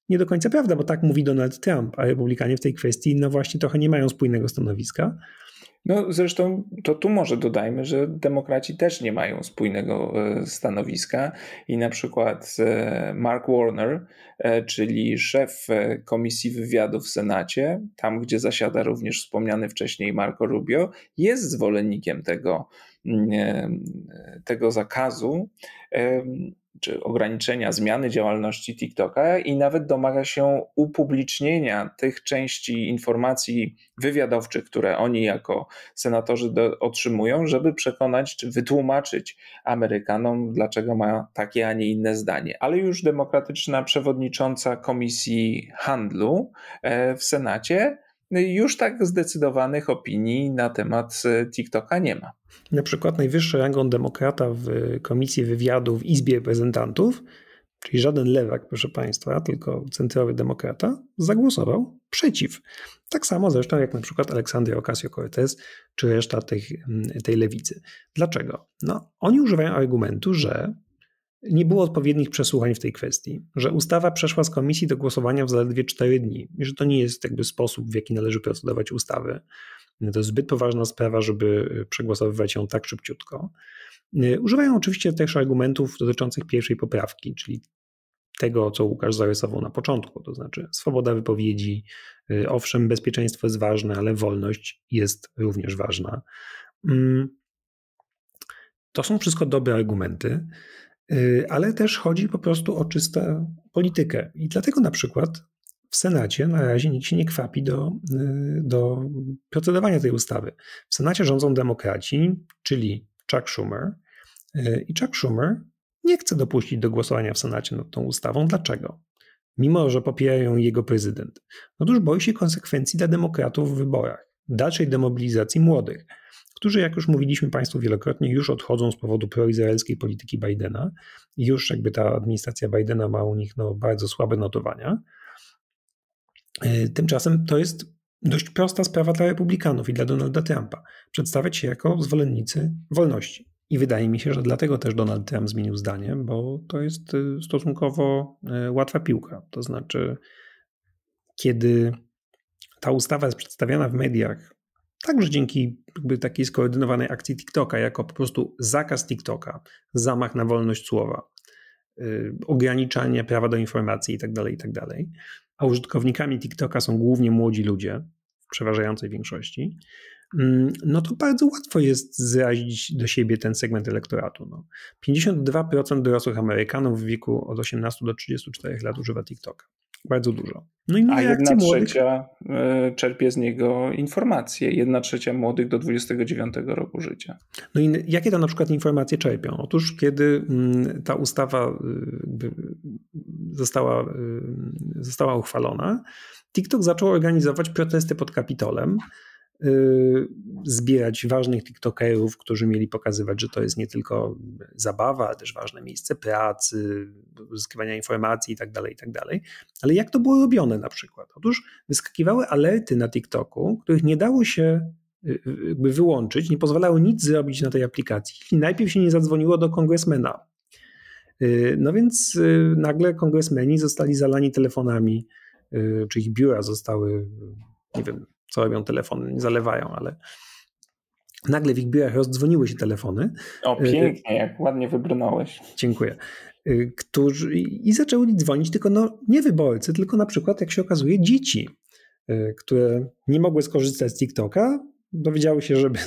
nie do końca prawda, bo tak mówi Donald Trump, a republikanie w tej kwestii no właśnie trochę nie mają spójnego stanowiska. No zresztą to tu może dodajmy, że demokraci też nie mają spójnego e, stanowiska i na przykład e, Mark Warner, e, czyli szef Komisji Wywiadu w Senacie, tam gdzie zasiada również wspomniany wcześniej Marco Rubio, jest zwolennikiem tego, mm, tego zakazu czy ograniczenia, zmiany działalności TikToka i nawet domaga się upublicznienia tych części informacji wywiadowczych, które oni jako senatorzy do, otrzymują, żeby przekonać czy wytłumaczyć Amerykanom, dlaczego ma takie, a nie inne zdanie. Ale już demokratyczna przewodnicząca Komisji Handlu e, w Senacie no już tak zdecydowanych opinii na temat e, TikToka nie ma. Na przykład najwyższy rangą demokrata w Komisji Wywiadu w Izbie Reprezentantów, czyli żaden lewak, proszę Państwa, tylko centrowy demokrata, zagłosował przeciw. Tak samo zresztą jak na przykład Aleksandria Ocasio-Cortez czy reszta mm, tej lewicy. Dlaczego? No, oni używają argumentu, że nie było odpowiednich przesłuchań w tej kwestii, że ustawa przeszła z komisji do głosowania w zaledwie 4 dni i że to nie jest jakby sposób, w jaki należy procedować ustawy. To jest zbyt poważna sprawa, żeby e, przegłosowywać ją tak szybciutko. E, używają oczywiście też argumentów dotyczących pierwszej poprawki, czyli tego, co Łukasz zarysował na początku, to znaczy swoboda wypowiedzi. E, owszem, bezpieczeństwo jest ważne, ale wolność jest również ważna. Mm, to są wszystko dobre argumenty. Y, ale też chodzi po prostu o czystą politykę. I dlatego na przykład w Senacie na razie nikt się nie kwapi do, y, do procedowania tej ustawy. W Senacie rządzą demokraci, czyli Chuck Schumer. Y, I Chuck Schumer nie chce dopuścić do głosowania w Senacie nad tą ustawą. Dlaczego? Mimo, że popierają jego prezydent. Otóż boi się konsekwencji dla demokratów w wyborach, dalszej demobilizacji młodych którzy, jak już mówiliśmy Państwu wielokrotnie, już odchodzą z powodu proizraelskiej polityki Bidena. Już jakby ta administracja Bidena ma u nich no, bardzo słabe notowania. E, tymczasem to jest dość prosta sprawa dla Republikanów i dla Donalda Trumpa przedstawiać się jako zwolennicy wolności. I wydaje mi się, że dlatego też Donald Trump zmienił zdanie, bo to jest e, stosunkowo e, łatwa piłka. To znaczy, kiedy ta ustawa jest przedstawiana w mediach Także dzięki jakby takiej skoordynowanej akcji TikToka, jako po prostu zakaz TikToka, zamach na wolność słowa, yy, ograniczanie prawa do informacji itd., tak itd. Tak A użytkownikami TikToka są głównie młodzi ludzie, w przeważającej większości, mm, no to bardzo łatwo jest zrazić do siebie ten segment elektoratu. No. 52% dorosłych Amerykanów w wieku od 18 do 34 lat używa TikToka. Bardzo dużo. No i A jedna młodych... trzecia e, czerpie z niego informacje. Jedna trzecia młodych do 29 roku życia. No i jakie to na przykład informacje czerpią? Otóż kiedy mm, ta ustawa e, została, e, została uchwalona, TikTok zaczął organizować protesty pod Kapitolem. Y, zbierać ważnych TikTokerów, którzy mieli pokazywać, że to jest nie tylko zabawa, ale też ważne miejsce pracy, uzyskiwania informacji i i tak dalej tak dalej. Ale jak to było robione na przykład? Otóż wyskakiwały alerty na TikToku, których nie dało się y, y, jakby wyłączyć, nie pozwalało nic zrobić na tej aplikacji, i najpierw się nie zadzwoniło do kongresmena. No więc nagle kongresmeni zostali zalani telefonami, czy ich biura zostały, nie wiem, co robią telefony, nie zalewają, ale nagle w ich biurach rozdzwoniły się telefony. O, y, y, pięknie, jak ładnie wybrnąłeś. Dziękuję. Y, którzy, I zaczęli dzwonić tylko no, nie wyborcy, tylko na przykład, jak się okazuje, dzieci, które nie mogły skorzystać z TikToka, dowiedziały się, żeby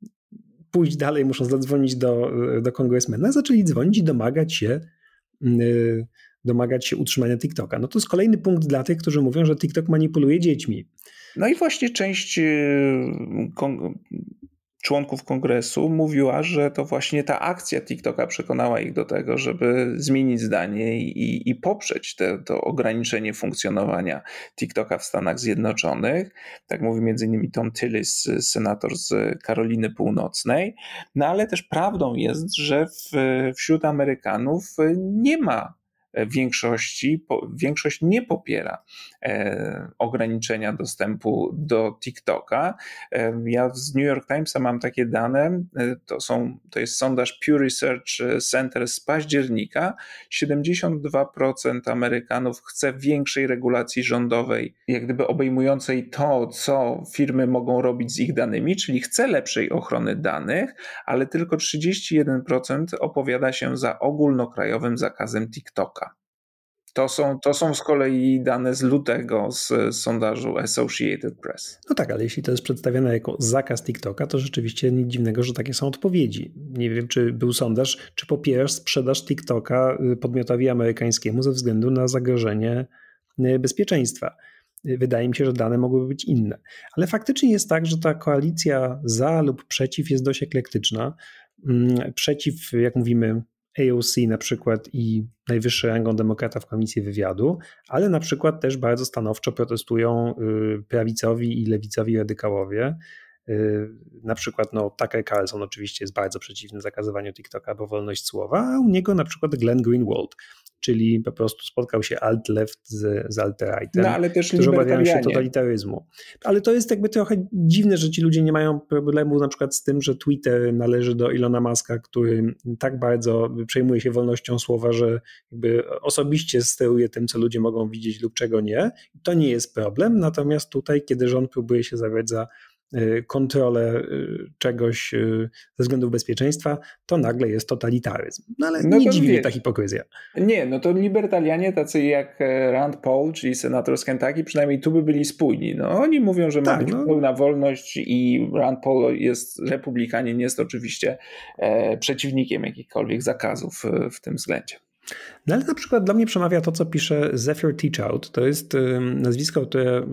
pójść dalej, muszą zadzwonić do, do kongresmena, zaczęli dzwonić i domagać się domagać się utrzymania TikToka. No to jest kolejny punkt dla tych, którzy mówią, że TikTok manipuluje dziećmi. No i właśnie część y, kon członków kongresu mówiła, że to właśnie ta akcja TikToka przekonała ich do tego, żeby zmienić zdanie i, i poprzeć te, to ograniczenie funkcjonowania TikToka w Stanach Zjednoczonych. Tak mówi m.in. Tom Tillis, senator z Karoliny Północnej. No ale też prawdą jest, że w, wśród Amerykanów nie ma E, większości, większość nie popiera e, ograniczenia dostępu do TikToka. E, ja z New York Timesa mam takie dane, to, są, to jest sondaż Pew Research Center z października. 72% Amerykanów chce większej regulacji rządowej, jak gdyby obejmującej to, co firmy mogą robić z ich danymi, czyli chce lepszej ochrony danych, ale tylko 31% opowiada się za ogólnokrajowym zakazem TikToka. To są, to są z kolei dane z lutego z sondażu Associated Press. No tak, ale jeśli to jest przedstawiane jako zakaz TikToka, to rzeczywiście nic dziwnego, że takie są odpowiedzi. Nie wiem, czy był sondaż, czy popierasz sprzedaż TikToka y, podmiotowi amerykańskiemu ze względu na zagrożenie y, bezpieczeństwa. Y, wydaje mi się, że dane mogłyby być inne. Ale faktycznie jest tak, że ta koalicja za lub przeciw jest dość eklektyczna. Mm, przeciw, jak mówimy, AOC na przykład i najwyższy rangą demokrata w Komisji Wywiadu, ale na przykład też bardzo stanowczo protestują y, prawicowi i lewicowi radykałowie. Y, na przykład no, Tucker Carlson oczywiście jest bardzo przeciwny zakazywaniu TikToka, bo wolność słowa, a u niego na przykład Glenn Greenwald, czyli po prostu spotkał się alt-left z, z alt-rightem, no, ale też którzy obawiają się totalitaryzmu. Ale to jest jakby trochę dziwne, że ci ludzie nie mają problemu na przykład z tym, że Twitter należy do Ilona Maska, który tak bardzo przejmuje się wolnością słowa, że jakby osobiście steruje tym, co ludzie mogą widzieć lub czego nie. To nie jest problem, natomiast tutaj, kiedy rząd próbuje się zabrać za Y, kontrolę y, czegoś y, ze względów bezpieczeństwa, to nagle jest totalitaryzm. No ale no nie dziwi mnie ta hipokryzja. Nie, no to libertarianie tacy jak e, Rand Paul, czyli senator z Kentucky, przynajmniej tu by byli spójni. No oni mówią, że tak, ma no. pełna wolność i Rand Paul jest republikanin, jest oczywiście e, przeciwnikiem jakichkolwiek zakazów e, w tym względzie. No ale na przykład dla mnie przemawia to, co pisze Zephyr Teachout. To jest y, nazwisko, które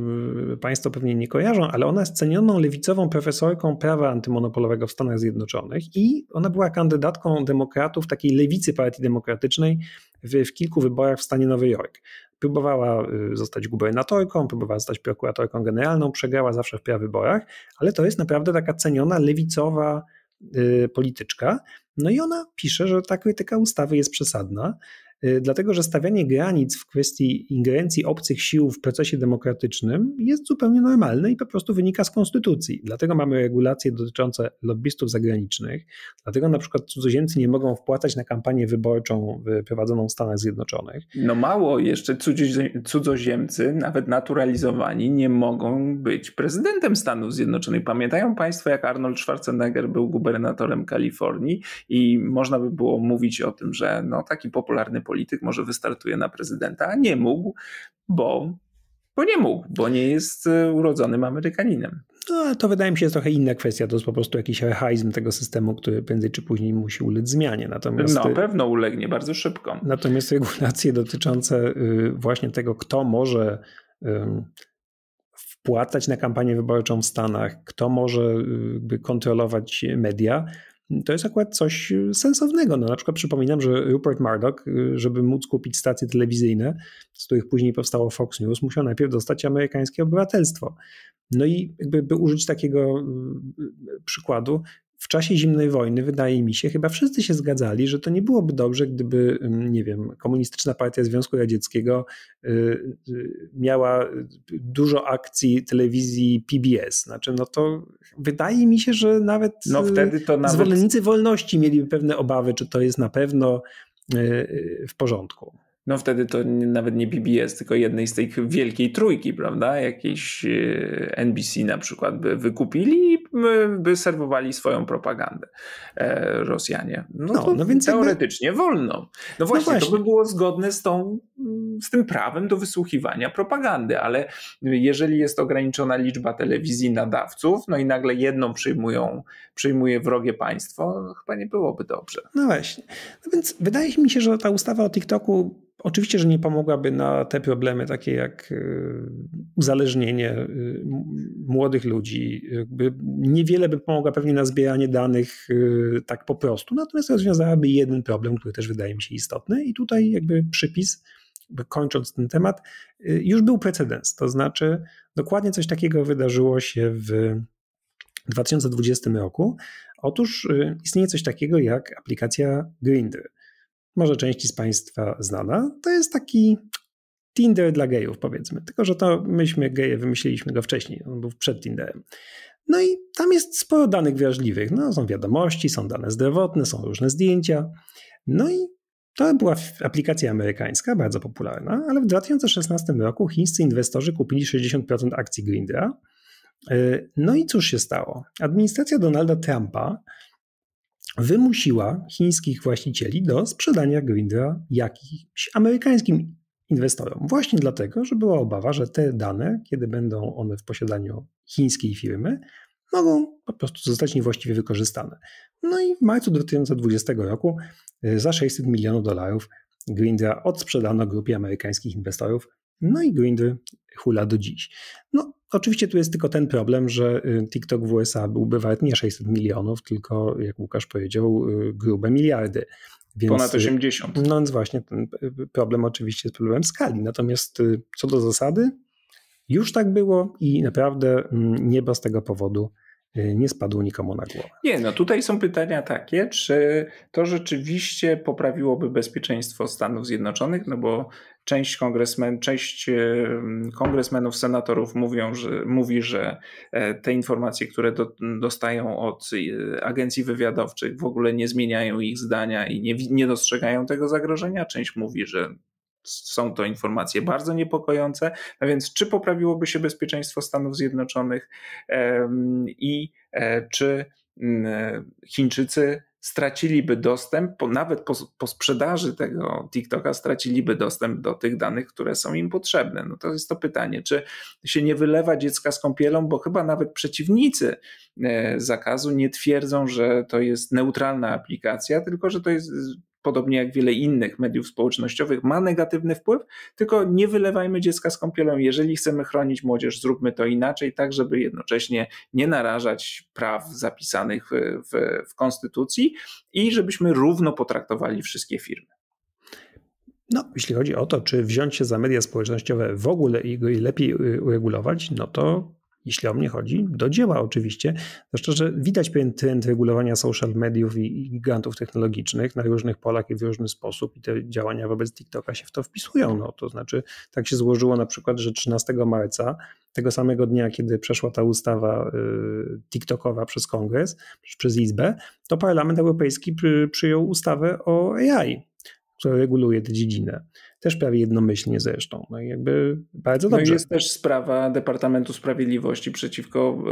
y, Państwo pewnie nie kojarzą, ale ona jest cenioną lewicową profesorką prawa antymonopolowego w Stanach Zjednoczonych i ona była kandydatką demokratów takiej lewicy partii demokratycznej w, w kilku wyborach w stanie Nowy Jork. Próbowała y, zostać gubernatorką, próbowała zostać prokuratorką generalną, przegrała zawsze w prawyborach, ale to jest naprawdę taka ceniona lewicowa polityczka no i ona pisze, że ta krytyka ustawy jest przesadna, Y, dlatego że stawianie granic w kwestii ingerencji obcych sił w procesie demokratycznym jest zupełnie normalne i po prostu wynika z konstytucji. Dlatego mamy regulacje dotyczące lobbystów zagranicznych, dlatego na przykład cudzoziemcy nie mogą wpłacać na kampanię wyborczą prowadzoną w Stanach Zjednoczonych. No mało jeszcze cudzoziemcy, nawet naturalizowani, nie mogą być prezydentem Stanów Zjednoczonych. Pamiętają Państwo, jak Arnold Schwarzenegger był gubernatorem Kalifornii i można by było mówić o tym, że no, taki popularny polityk polityk może wystartuje na prezydenta, a nie mógł, bo, bo nie mógł, bo nie jest e, urodzonym Amerykaninem. No, to wydaje mi się jest trochę inna kwestia. To jest po prostu jakiś archaizm tego systemu, który prędzej czy później musi ulec zmianie. Natomiast, no, e, pewno ulegnie bardzo szybko. Natomiast regulacje dotyczące y, właśnie tego, kto może wpłacać na kampanię wyborczą w Stanach, kto może y, kontrolować media, to jest akurat coś y, sensownego. No, na przykład przypominam, że Rupert Murdoch, y, żeby móc kupić stacje telewizyjne, z których później powstało Fox News, musiał najpierw dostać amerykańskie obywatelstwo. No i jakby by użyć takiego y, przykładu, w czasie zimnej wojny, wydaje mi się, chyba wszyscy się zgadzali, że to nie byłoby dobrze, gdyby, mm, nie wiem, komunistyczna partia Związku Radzieckiego y, y, miała dużo akcji telewizji PBS. Znaczy, no to wydaje mi się, że nawet, no y, wtedy to nawet... zwolennicy wolności mieliby pewne obawy, czy to jest na pewno w porządku. No wtedy to nawet nie PBS, tylko jednej z tej wielkiej trójki, prawda? Jakiejś NBC na przykład by wykupili i by serwowali swoją propagandę e, Rosjanie. No, no, no więc teoretycznie jakby... wolno. No właśnie, no właśnie, to by było zgodne z, tą, z tym prawem do wysłuchiwania propagandy, ale jeżeli jest ograniczona liczba telewizji nadawców, no i nagle jedną przyjmują, przyjmuje wrogie państwo, no chyba nie byłoby dobrze. No właśnie. No więc wydaje mi się, że ta ustawa o TikToku Oczywiście, że nie pomogłaby na te problemy takie jak y, uzależnienie y, młodych ludzi. Jakby niewiele by pomogła pewnie na zbieranie danych y, tak po prostu, natomiast rozwiązałaby jeden problem, który też wydaje mi się istotny i tutaj jakby przypis, kończąc ten temat, już był precedens, to znaczy dokładnie coś takiego wydarzyło się w 2020 roku. Otóż istnieje coś takiego jak aplikacja Grindr może części z Państwa znana, to jest taki Tinder dla gejów, powiedzmy. Tylko, że to myśmy geje wymyśliliśmy go wcześniej, on był przed Tinderem. No i tam jest sporo danych wrażliwych. No, są wiadomości, są dane zdrowotne, są różne zdjęcia. No i to była aplikacja amerykańska, bardzo popularna, ale w 2016 roku chińscy inwestorzy kupili 60% akcji Grindra. Y, no i cóż się stało? Administracja Donalda Trumpa wymusiła chińskich właścicieli do sprzedania Grindra jakimś amerykańskim inwestorom. Właśnie dlatego, że była obawa, że te dane, kiedy będą one w posiadaniu chińskiej firmy, mogą po prostu zostać niewłaściwie wykorzystane. No i w marcu 2020 roku e, za 600 milionów dolarów Grindra odsprzedano grupie amerykańskich inwestorów, no i Grindr hula do dziś. No, Oczywiście tu jest tylko ten problem, że y, TikTok w USA byłby wart nie 600 milionów, tylko jak Łukasz powiedział, y, grube miliardy. Więc, Ponad 80. Y, no więc właśnie, ten problem oczywiście jest problemem skali. Natomiast co do zasady, już tak było i naprawdę mm, nieba z tego powodu nie spadło nikomu na głowę. Nie, no tutaj są pytania takie, czy to rzeczywiście poprawiłoby bezpieczeństwo Stanów Zjednoczonych, no bo Część, kongresmen, część e, kongresmenów, senatorów mówią, że, mówi, że e, te informacje, które do, dostają od e, agencji wywiadowczych, w ogóle nie zmieniają ich zdania i nie, nie dostrzegają tego zagrożenia. Część mówi, że są to informacje bardzo niepokojące. A więc, czy poprawiłoby się bezpieczeństwo Stanów Zjednoczonych i czy Chińczycy straciliby dostęp, po, nawet po, po, sprzedaży tego TikToka, straciliby dostęp do tych danych, które są im potrzebne. No to jest to pytanie, czy się nie wylewa dziecka z kąpielą, bo chyba nawet przeciwnicy e, zakazu nie twierdzą, że to jest neutralna aplikacja, tylko że to jest podobnie jak wiele innych mediów społecznościowych, ma negatywny wpływ, tylko nie wylewajmy dziecka z kąpielą. Jeżeli chcemy chronić młodzież, zróbmy to inaczej, tak żeby jednocześnie nie narażać praw zapisanych w, w Konstytucji i żebyśmy równo potraktowali wszystkie firmy. No, jeśli chodzi o to, czy wziąć się za media społecznościowe w ogóle i go lepiej y, uregulować, no to jeśli o mnie chodzi, do dzieła oczywiście. Zwłaszcza, że widać pewien trend regulowania social mediów i gigantów technologicznych na różnych polach i w różny sposób i te działania wobec TikToka się w to wpisują. No, to znaczy tak się złożyło na przykład, że 13 marca tego samego dnia, kiedy przeszła ta ustawa y, TikTokowa przez kongres, przez Izbę, to Parlament Europejski przyjął ustawę o AI, które reguluje tę dziedzinę. Też prawie jednomyślnie zresztą. No i jakby bardzo no dobrze. No jest też sprawa Departamentu Sprawiedliwości przeciwko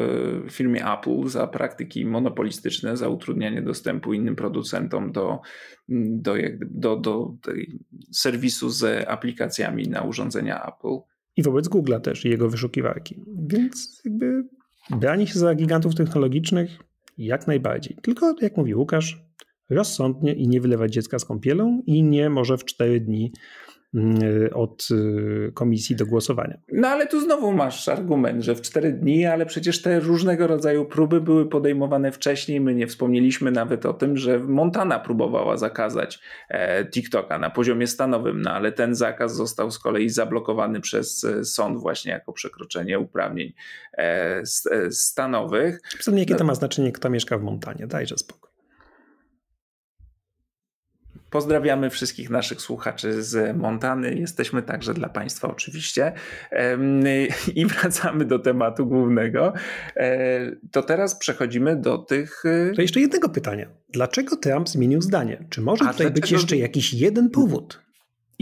e, firmie Apple za praktyki monopolistyczne, za utrudnianie dostępu innym producentom do, do, do, do serwisu z aplikacjami na urządzenia Apple. I wobec Google'a też i jego wyszukiwarki. Więc jakby branie się za gigantów technologicznych jak najbardziej. Tylko jak mówi Łukasz, rozsądnie i nie wylewać dziecka z kąpielą i nie może w cztery dni mm, od y, komisji do głosowania. No ale tu znowu masz argument, że w cztery dni, ale przecież te różnego rodzaju próby były podejmowane wcześniej. My nie wspomnieliśmy nawet o tym, że Montana próbowała zakazać e, TikToka na poziomie stanowym, no ale ten zakaz został z kolei zablokowany przez e, sąd właśnie jako przekroczenie uprawnień e, stanowych. Przynajmniej jakie to no- ma znaczenie, kto mieszka w Montanie, dajże spokój. Pozdrawiamy wszystkich naszych słuchaczy z Montany. Jesteśmy także dla Państwa oczywiście. I wracamy do tematu głównego. E, to teraz przechodzimy do tych. Y, to jeszcze jednego pytania. Dlaczego Trump zmienił zdanie? Czy może A tutaj dlaczego... być jeszcze jakiś jeden powód?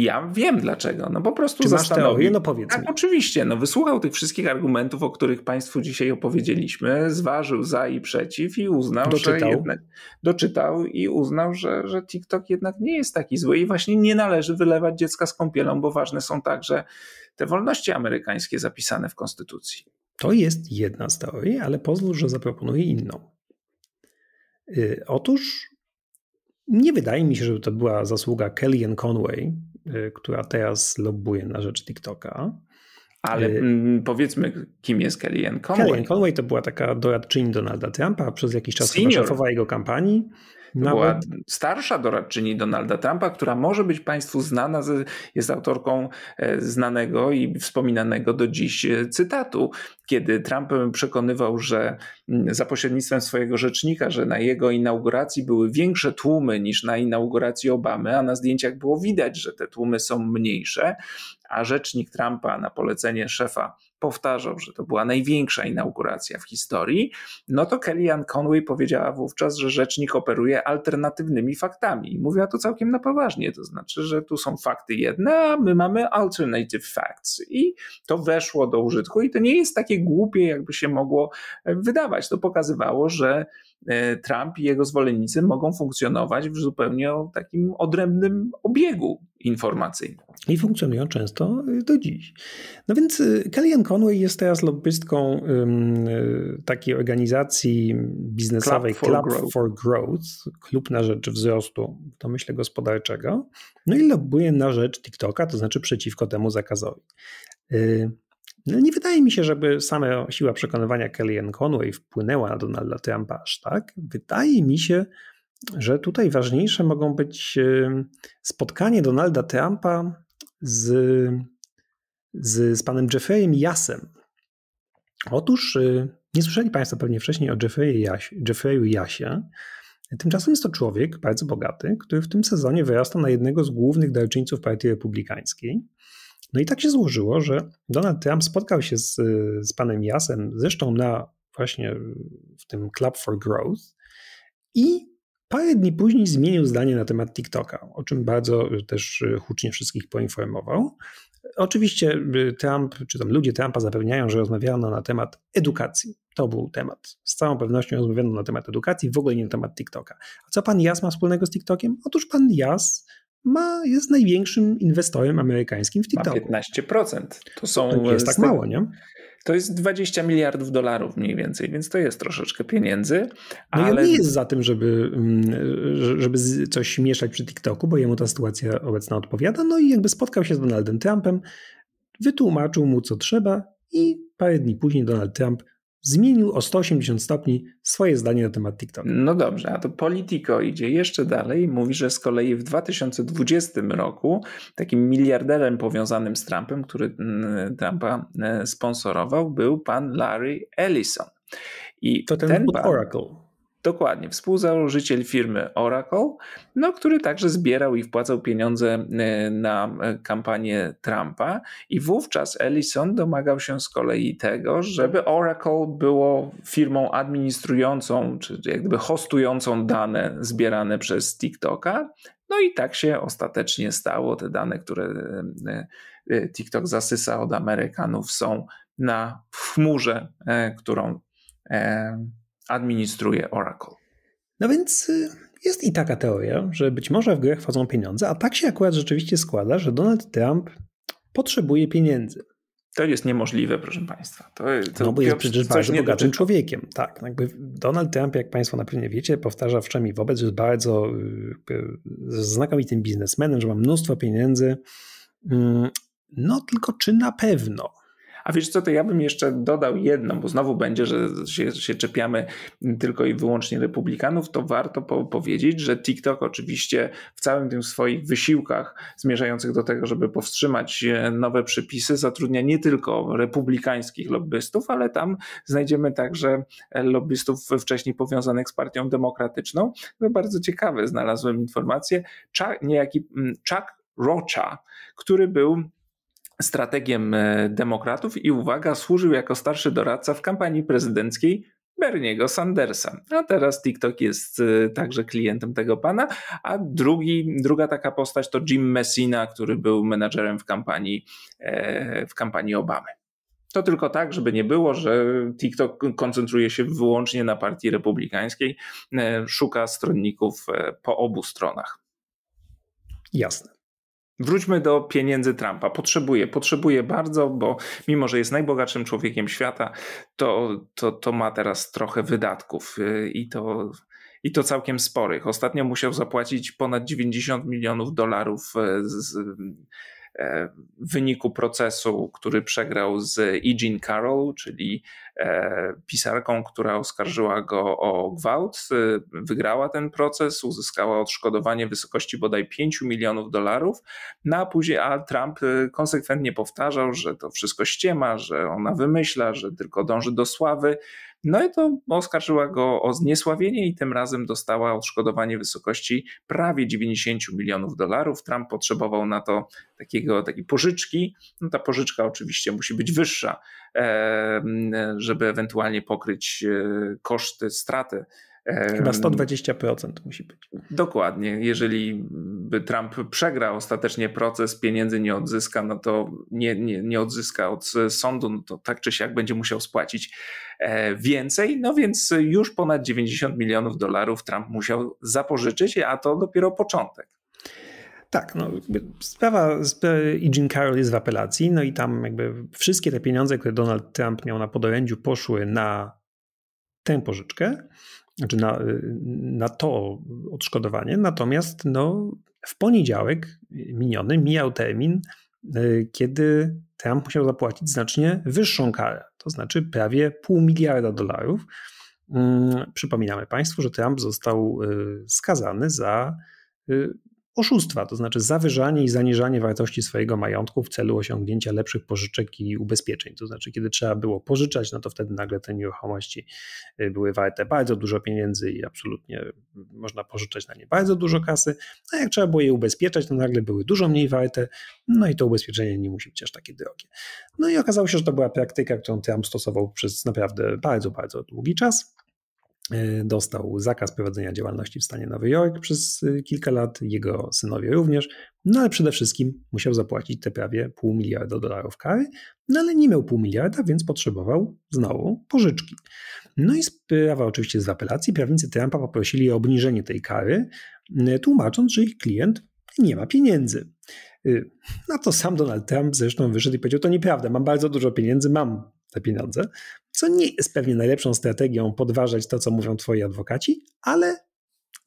Ja wiem dlaczego. No po prostu Czy masz No powiedz tak, mi. oczywiście. No wysłuchał tych wszystkich argumentów, o których Państwu dzisiaj opowiedzieliśmy, zważył za i przeciw i uznał, doczytał. że jednak doczytał i uznał, że, że TikTok jednak nie jest taki zły i właśnie nie należy wylewać dziecka z kąpielą, bo ważne są także te wolności amerykańskie zapisane w Konstytucji. To jest jedna z teorii, ale pozwól, że zaproponuję inną. Yy, otóż nie wydaje mi się, żeby to była zasługa Kellyanne Conway, Y, która teraz lobbuje na rzecz TikToka. Ale y, mm, powiedzmy, kim jest Kellyanne Conway? Kellyanne Conway to była taka doradczyni Donalda Trumpa, przez jakiś czas szefowa jego kampanii. Nawet... Była starsza doradczyni Donalda Trumpa, która może być Państwu znana, jest autorką e, znanego i wspominanego do dziś e, cytatu, kiedy Trump przekonywał, że mm, za pośrednictwem swojego rzecznika, że na jego inauguracji były większe tłumy niż na inauguracji Obamy, a na zdjęciach było widać, że te tłumy są mniejsze, a rzecznik Trumpa na polecenie szefa powtarzał, że to była największa inauguracja w historii, no to Kellyanne Conway powiedziała wówczas, że rzecznik operuje alternatywnymi faktami. I mówiła to całkiem na poważnie, to znaczy, że tu są fakty jedne, a my mamy alternative facts. I to weszło do użytku i to nie jest takie głupie, jakby się mogło wydawać. To pokazywało, że E, Trump i jego zwolennicy mogą funkcjonować w zupełnie takim odrębnym obiegu informacyjnym. I funkcjonują często y, do dziś. No więc y, Kellyanne Conway jest teraz lobbystką um, takiej organizacji biznesowej Club, for, Club Growth. for Growth, klub na rzecz wzrostu w domyśle gospodarczego, no i lobbuje na rzecz TikToka, to znaczy przeciwko temu zakazowi. No, nie wydaje mi się, żeby sama siła przekonywania Kellyanne Conway wpłynęła na Donalda Trumpa aż tak. Wydaje mi się, że tutaj ważniejsze mogą być spotkanie Donalda Trumpa z, z, z panem Jeffreyem Jasem. Otóż y, nie słyszeli Państwo pewnie wcześniej o Jeffrey Jaś, Jeffreyu Jasie. Tymczasem jest to człowiek bardzo bogaty, który w tym sezonie wyrasta na jednego z głównych darczyńców Partii Republikańskiej. No i tak się złożyło, że Donald Trump spotkał się z, z panem Jasem, zresztą na właśnie w tym Club for Growth i parę dni później zmienił zdanie na temat TikToka, o czym bardzo też hucznie wszystkich poinformował. Oczywiście y, Trump, czy tam ludzie Trumpa zapewniają, że rozmawiano na temat edukacji. To był temat. Z całą pewnością rozmawiano na temat edukacji, w ogóle nie na temat TikToka. A co pan Jas ma wspólnego z TikTokiem? Otóż pan Jas ma, jest największym inwestorem amerykańskim w TikToku. Ma 15%. To są. To jest tak mało, nie? To jest 20 miliardów dolarów mniej więcej, więc to jest troszeczkę pieniędzy. No ale... nie jest za tym, żeby, mm, żeby coś mieszać przy TikToku, bo jemu ta sytuacja obecna odpowiada. No i jakby spotkał się z Donaldem Trumpem, wytłumaczył mu co trzeba i parę dni później Donald Trump zmienił o 180 stopni swoje zdanie na temat TikToka. No dobrze, a to Politico idzie jeszcze dalej. Mówi, że z kolei w 2020 roku takim miliarderem powiązanym z Trumpem, który mm, Trumpa e, sponsorował, był pan Larry Ellison. I to ten, ten pan, Oracle. Dokładnie, współzałożyciel firmy Oracle, no, który także zbierał i wpłacał pieniądze e, na e, kampanię Trumpa, i wówczas Ellison domagał się z kolei tego, żeby Oracle było firmą administrującą, czy jakby hostującą dane zbierane przez TikToka. No i tak się ostatecznie stało. Te dane, które e, TikTok zasysa od Amerykanów, są na chmurze, którą administruje Oracle. No więc y, jest i taka teoria, że być może w grę wchodzą pieniądze, a tak się akurat rzeczywiście składa, że Donald Trump potrzebuje pieniędzy. To jest niemożliwe, proszę Państwa. To, to no bo jest przecież bardzo bogatym człowiekiem. Tak, no jakby Donald Trump, jak Państwo na pewno wiecie, powtarza wszędzie wobec, jest bardzo y, znakomitym biznesmenem, że ma mnóstwo pieniędzy. Mm, no tylko czy na pewno? A wiesz co, to ja bym jeszcze dodał jedno, bo znowu będzie, że się, się czepiamy tylko i wyłącznie republikanów, to warto po powiedzieć, że TikTok oczywiście w całym tym swoich wysiłkach zmierzających do tego, żeby powstrzymać e, nowe przepisy, zatrudnia nie tylko republikańskich lobbystów, ale tam znajdziemy także lobbystów wcześniej powiązanych z Partią Demokratyczną. No, bardzo ciekawe znalazłem informację. Czak, niejaki mm, Chuck Rocha, który był strategiem e, demokratów i uwaga, służył jako starszy doradca w kampanii prezydenckiej Berniego Sandersa. A teraz TikTok jest e, także klientem tego pana, a drugi, druga taka postać to Jim Messina, który był menadżerem w kampanii, e, w kampanii Obamy. To tylko tak, żeby nie było, że TikTok koncentruje się wyłącznie na partii republikańskiej, szuka stronników po obu stronach. Jasne. Wróćmy do pieniędzy Trumpa. Potrzebuje, potrzebuje bardzo, bo mimo, że jest najbogatszym człowiekiem świata, to, to, to ma teraz trochę wydatków y, i to, i to całkiem sporych. Ostatnio musiał zapłacić ponad 90 milionów dolarów y, z, E, w wyniku procesu, który przegrał z Eugene Carroll, czyli e, pisarką, która oskarżyła go o gwałt, e, wygrała ten proces, uzyskała odszkodowanie w wysokości bodaj 5 milionów dolarów, no a później a Trump konsekwentnie powtarzał, że to wszystko ściema, że ona wymyśla, że tylko dąży do sławy. No i to oskarżyła go o zniesławienie i tym razem dostała odszkodowanie w wysokości prawie 90 milionów dolarów. Trump potrzebował na to takiego, takiej pożyczki. No ta pożyczka oczywiście musi być wyższa, e, e, żeby ewentualnie pokryć e, koszty straty Chyba 120% musi być. Dokładnie. Jeżeli by Trump przegrał ostatecznie proces, pieniędzy nie odzyska, no to nie, nie, nie odzyska od sądu, no to tak czy siak będzie musiał spłacić e, więcej. No więc już ponad 90 milionów dolarów Trump musiał zapożyczyć, a to dopiero początek. Tak, no, sprawa e, i Jim Carroll jest w apelacji, no i tam jakby wszystkie te pieniądze, które Donald Trump miał na podorędziu, poszły na tę pożyczkę znaczy na, y, na to odszkodowanie. Natomiast no, w poniedziałek miniony mijał termin, y, kiedy Trump musiał zapłacić znacznie wyższą karę, to znaczy prawie pół miliarda dolarów. Mm, przypominamy Państwu, że Trump został y, skazany za oszustwa, to znaczy zawyżanie i zaniżanie wartości swojego majątku w celu osiągnięcia lepszych pożyczek i ubezpieczeń. To znaczy, kiedy trzeba było pożyczać, no to wtedy nagle te nieruchomości y, były warte bardzo dużo pieniędzy i absolutnie można pożyczać na nie bardzo dużo kasy, a jak trzeba było je ubezpieczać, to nagle były dużo mniej warte, no i to ubezpieczenie nie musi być aż takie drogie. No i okazało się, że to była praktyka, którą Trump stosował przez naprawdę bardzo, bardzo długi czas. Y, dostał zakaz prowadzenia działalności w stanie Nowy Jork przez y, kilka lat, jego synowie również, no ale przede wszystkim musiał zapłacić te prawie pół miliarda dolarów kary, no ale nie miał pół miliarda, więc potrzebował znowu pożyczki. No i sprawa oczywiście z apelacji, prawnicy Trumpa poprosili o obniżenie tej kary, y, tłumacząc, że ich klient nie ma pieniędzy. Na to sam Donald Trump zresztą wyszedł i powiedział, to nieprawda, mam bardzo dużo pieniędzy, mam te pieniądze co nie jest pewnie najlepszą strategią podważać to, co mówią twoi adwokaci, ale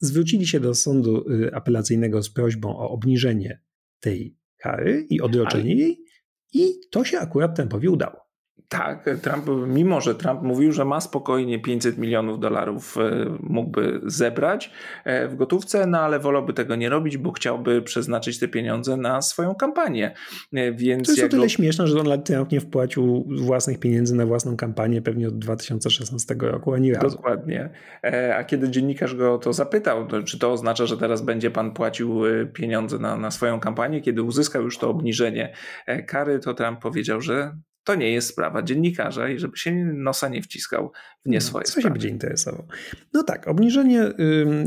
zwrócili się do sądu y, apelacyjnego z prośbą o obniżenie tej kary i odroczenie ale... jej i to się akurat Tempowi udało. Tak, Trump, mimo że Trump mówił, że ma spokojnie 500 milionów dolarów e, mógłby zebrać e, w gotówce, no ale wolałby tego nie robić, bo chciałby przeznaczyć te pieniądze na swoją kampanię. E, więc to jest o tyle śmieszne, że Donald Trump nie wpłacił własnych pieniędzy na własną kampanię pewnie od 2016 roku ani razu. Dokładnie. A kiedy dziennikarz go o to zapytał, to czy to oznacza, że teraz będzie pan płacił pieniądze na, na swoją kampanię, kiedy uzyskał już to obniżenie kary, to Trump powiedział, że to nie jest sprawa dziennikarza i żeby się nosa nie wciskał w nie no, swoje. Co sprawy. się będzie interesował? No tak, obniżenie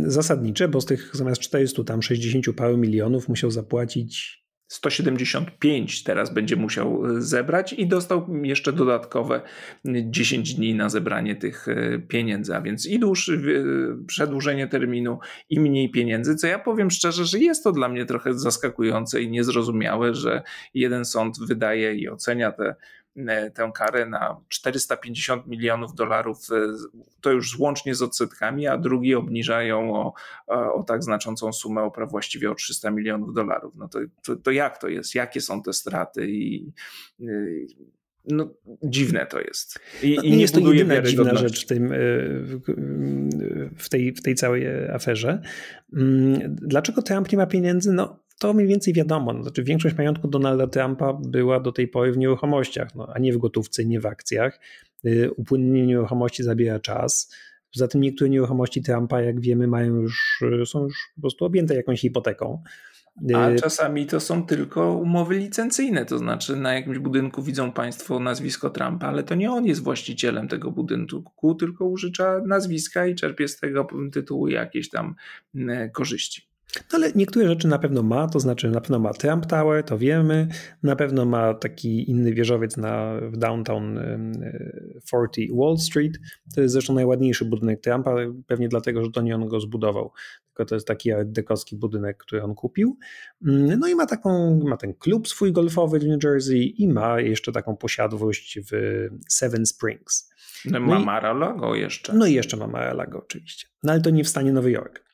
zasadnicze, bo z tych zamiast 400 tam 60 paru milionów musiał zapłacić 175 teraz będzie musiał y, zebrać i dostał jeszcze dodatkowe 10 dni na zebranie tych y, pieniędzy, a więc i dłuższe y, przedłużenie terminu i mniej pieniędzy, co ja powiem szczerze, że jest to dla mnie trochę zaskakujące i niezrozumiałe, że jeden sąd wydaje i ocenia te E, tę karę na 450 milionów dolarów, e, to już łącznie z odsetkami, a drugi obniżają o, e, o tak znaczącą sumę, o właściwie o 300 milionów dolarów. No to, to, to jak to jest? Jakie są te straty? I, i no, dziwne to jest. I, no, i nie jest to jedyna dziwna rzecz w, tym, w, tej, w tej całej aferze. Mm, dlaczego Trump nie ma pieniędzy? No, to mniej więcej wiadomo. No, znaczy większość majątku Donalda Trumpa była do tej pory w nieruchomościach, no, a nie w gotówce, nie w akcjach. Y, upłynnienie nieruchomości zabiera czas. Poza tym niektóre nieruchomości Trumpa, jak wiemy, mają już, y, są już po prostu objęte jakąś hipoteką. Y, a czasami to są tylko umowy licencyjne, to znaczy na jakimś budynku widzą Państwo nazwisko Trumpa, ale to nie on jest właścicielem tego budynku, tylko użycza nazwiska i czerpie z tego tytułu jakieś tam korzyści. No ale niektóre rzeczy na pewno ma, to znaczy na pewno ma Trump Tower, to wiemy, na pewno ma taki inny wieżowiec na, w downtown 40 e, Wall Street. To jest zresztą najładniejszy budynek Trumpa, pewnie dlatego, że to nie on go zbudował, tylko to jest taki dekowski budynek, który on kupił. Mm, no i ma taką, ma ten klub swój golfowy w New Jersey i ma jeszcze taką posiadłość w Seven Springs. No, no ma Mar-a-Lago jeszcze. No i jeszcze ma Mar-a-Lago oczywiście. No ale to nie w stanie Nowy Jork.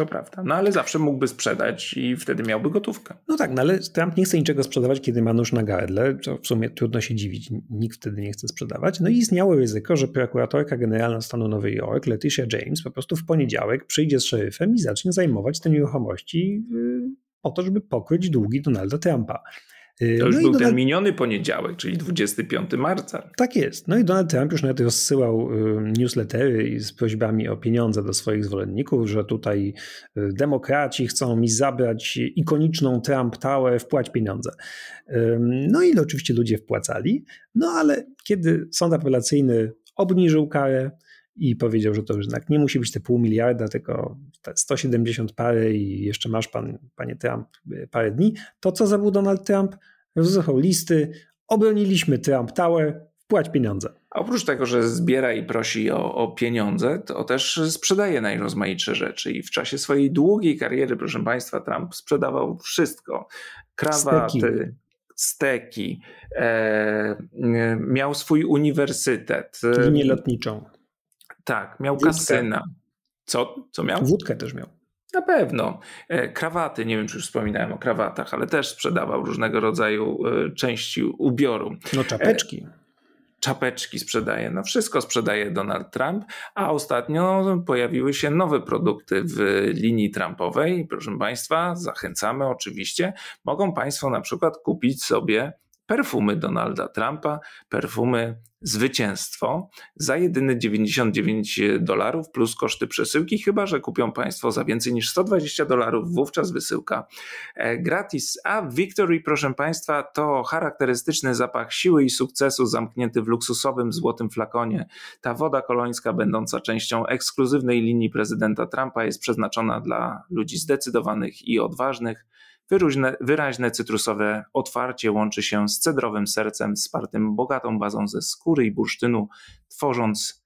To prawda, no ale zawsze mógłby sprzedać i wtedy miałby gotówkę. No tak, no ale Trump nie chce niczego sprzedawać, kiedy ma nóż na gardle, To w sumie trudno się dziwić, nikt wtedy nie chce sprzedawać. No i istniało ryzyko, że prokuratorka generalna stanu Nowy Jork, Letitia James, po prostu w poniedziałek przyjdzie z szeryfem i zacznie zajmować te nieruchomości y, po to, żeby pokryć długi Donalda Trumpa. Y, to już no był Donald... ten miniony poniedziałek, czyli 25 marca. Tak jest. No i Donald Trump już nawet rozsyłał y, newslettery z prośbami o pieniądze do swoich zwolenników, że tutaj y, demokraci chcą mi zabrać ikoniczną Trump Tower, wpłać pieniądze. No i oczywiście ludzie wpłacali, no ale kiedy sąd apelacyjny obniżył karę, i powiedział, że to już jednak nie musi być te pół miliarda, tylko 170 pary i jeszcze masz pan, panie Trump parę dni, to co zrobił Donald Trump? rozdosłał listy, obroniliśmy Trump Tower, wpłać pieniądze. A oprócz tego, że zbiera i prosi o, o, pieniądze, to też sprzedaje najrozmaitsze rzeczy. I w czasie swojej długiej kariery, proszę Państwa, Trump sprzedawał wszystko. Krawaty, steki, steki e, e miał swój uniwersytet. Linię lotniczą. Tak, miał Wódkę. kasyna. Co, co miał? Wódkę też miał. Na pewno. E, krawaty, nie wiem czy już wspominałem o krawatach, ale też sprzedawał różnego rodzaju e, części ubioru. No czapeczki e, czapeczki sprzedaje, no wszystko sprzedaje Donald Trump, a ostatnio pojawiły się nowe produkty w linii Trumpowej. Proszę Państwa, zachęcamy oczywiście. Mogą Państwo na przykład kupić sobie perfumy Donalda Trumpa, perfumy zwycięstwo za jedyne 99 dolarów plus koszty przesyłki, chyba że kupią Państwo za więcej niż 120 dolarów, wówczas wysyłka e, gratis. A Victory, proszę Państwa, to charakterystyczny zapach siły i sukcesu zamknięty w luksusowym złotym flakonie. Ta woda kolońska, będąca częścią ekskluzywnej linii prezydenta Trumpa, jest przeznaczona dla ludzi zdecydowanych i odważnych wyróżne wyraźne cytrusowe otwarcie łączy się z cedrowym sercem spartym bogatą bazą ze skóry i bursztynu, tworząc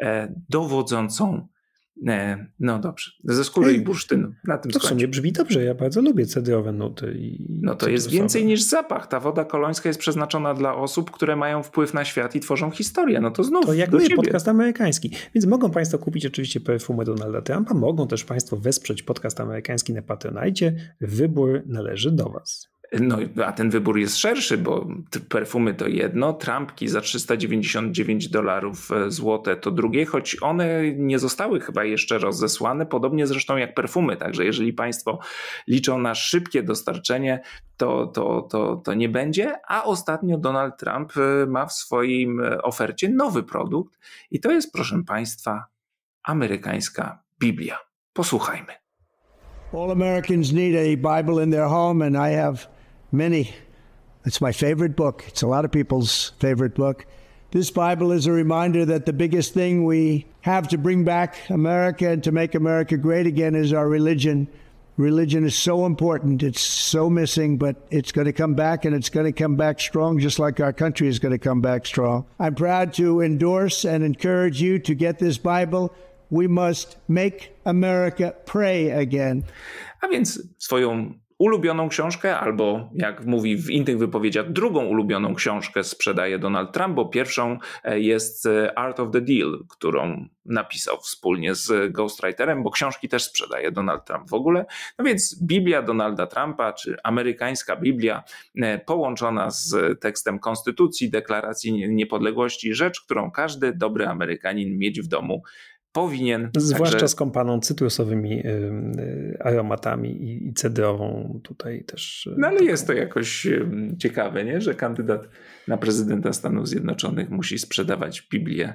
e, dowodzącą nie, no dobrze. Ze skóry Ej, i bursztynu. Na tym to skończę. w sumie brzmi dobrze. Ja bardzo lubię cedrowe nuty. I no to jest więcej niż zapach. Ta woda kolońska jest przeznaczona dla osób, które mają wpływ na świat i tworzą historię. No to znów To jak my, ciebie. podcast amerykański. Więc mogą Państwo kupić oczywiście perfumę Donalda Trumpa. Mogą też Państwo wesprzeć podcast amerykański na Patronite. Wybór należy do Was. No, a ten wybór jest szerszy, bo perfumy to jedno, trampki za 399 dolarów e, złote to drugie, choć one nie zostały chyba jeszcze rozesłane, podobnie zresztą jak perfumy. Także jeżeli Państwo liczą na szybkie dostarczenie, to, to, to, to nie będzie. A ostatnio Donald Trump e, ma w swoim e, ofercie nowy produkt i to jest, proszę Państwa, amerykańska Biblia. Posłuchajmy. All Americans need a Bible in their home, and I have many. It's my favorite book. It's a lot of people's favorite book. This Bible is a reminder that the biggest thing we have to bring back America and to make America great again is our religion. Religion is so important. It's so missing, but it's going to come back and it's going to come back strong, just like our country is going to come back strong. I'm proud to endorse and encourage you to get this Bible. We must make America pray again. A więc swoją ulubioną książkę, albo jak mówi w innych wypowiedziach, drugą ulubioną książkę sprzedaje Donald Trump, bo pierwszą e, jest e, Art of the Deal, którą napisał wspólnie z Ghostwriterem, bo książki też sprzedaje Donald Trump w ogóle. No więc Biblia Donalda Trumpa, czy amerykańska Biblia e, połączona z tekstem Konstytucji, Deklaracji Niepodległości, rzecz, którą każdy dobry Amerykanin mieć w domu powinien. Zwłaszcza także... z kompaną cytrusowymi y, y, aromatami i, cedrową tutaj też. Y, no ale taką... jest to jakoś ciekawe, nie? że kandydat na prezydenta Stanów Zjednoczonych musi sprzedawać Biblię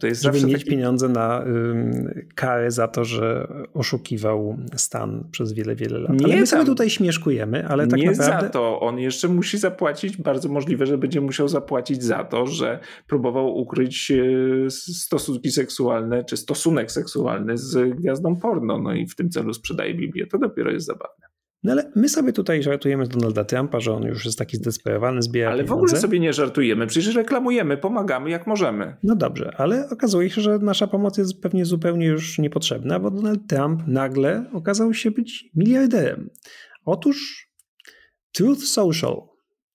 to jest żeby mieć taki... pieniądze na y, karę za to, że oszukiwał stan przez wiele, wiele lat. Nie ale my sobie tutaj śmieszkujemy, ale tak nie naprawdę... za to. On jeszcze musi zapłacić, bardzo możliwe, że będzie musiał zapłacić za to, że próbował ukryć e, stosunki seksualne, czy stosunek seksualny z gwiazdą porno. No i w tym celu sprzedaje Biblię. To dopiero jest zabawne. No ale my sobie tutaj żartujemy z Donalda Trumpa, że on już jest taki zdesperowany, zbiera Ale pieniądze. w ogóle sobie nie żartujemy, przecież reklamujemy, pomagamy jak możemy. No dobrze, ale okazuje się, że nasza pomoc jest pewnie zupełnie już niepotrzebna, bo Donald Trump nagle okazał się być miliarderem. Otóż Truth Social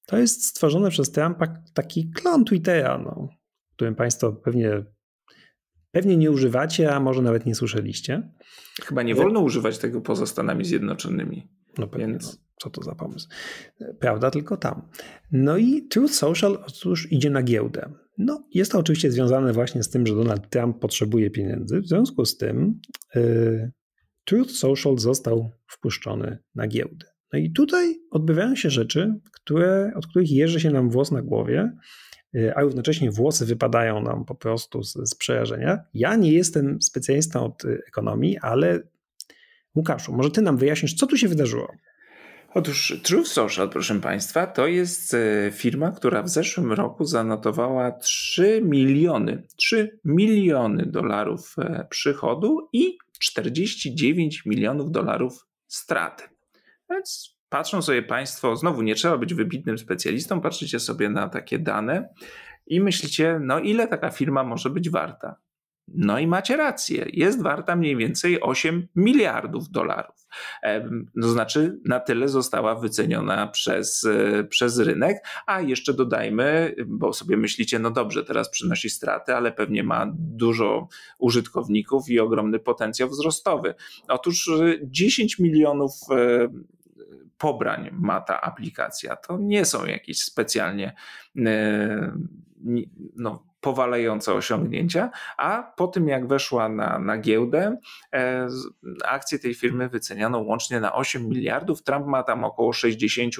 to jest stworzony przez Trumpa taki klon Twittera, no, którym państwo pewnie pewnie nie używacie, a może nawet nie słyszeliście. Chyba nie wolno używać tego poza Stanami Zjednoczonymi. No pewnie, Więc... No, co to za pomysł. Prawda, tylko tam. No i Truth Social cóż, idzie na giełdę. No, jest to oczywiście związane właśnie z tym, że Donald Trump potrzebuje pieniędzy. W związku z tym yy, Truth Social został wpuszczony na giełdę. No i tutaj odbywają się rzeczy, które, od których jeży się nam włos na głowie, y, a równocześnie włosy wypadają nam po prostu z, z przerażenia. Ja nie jestem specjalistą od y, ekonomii, ale Łukaszu, może ty nam wyjaśnisz, co tu się wydarzyło? Otóż True Social, proszę Państwa, to jest e, firma, która w zeszłym roku zanotowała 3 miliony, 3 miliony dolarów e, przychodu i 49 milionów dolarów straty. Więc patrzą sobie Państwo, znowu nie trzeba być wybitnym specjalistą, patrzycie sobie na takie dane i myślicie, no ile taka firma może być warta? No i macie rację, jest warta mniej więcej 8 miliardów dolarów. To znaczy, na tyle została wyceniona przez, e, przez rynek, a jeszcze dodajmy, bo sobie myślicie, no dobrze, teraz przynosi straty, ale pewnie ma dużo użytkowników i ogromny potencjał wzrostowy. Otóż 10 e, milionów e, pobrań ma ta aplikacja. To nie są jakieś specjalnie no, powalające osiągnięcia, a po tym jak weszła na, na giełdę, e, akcje tej firmy wyceniano łącznie na 8 miliardów. Trump ma tam około 60%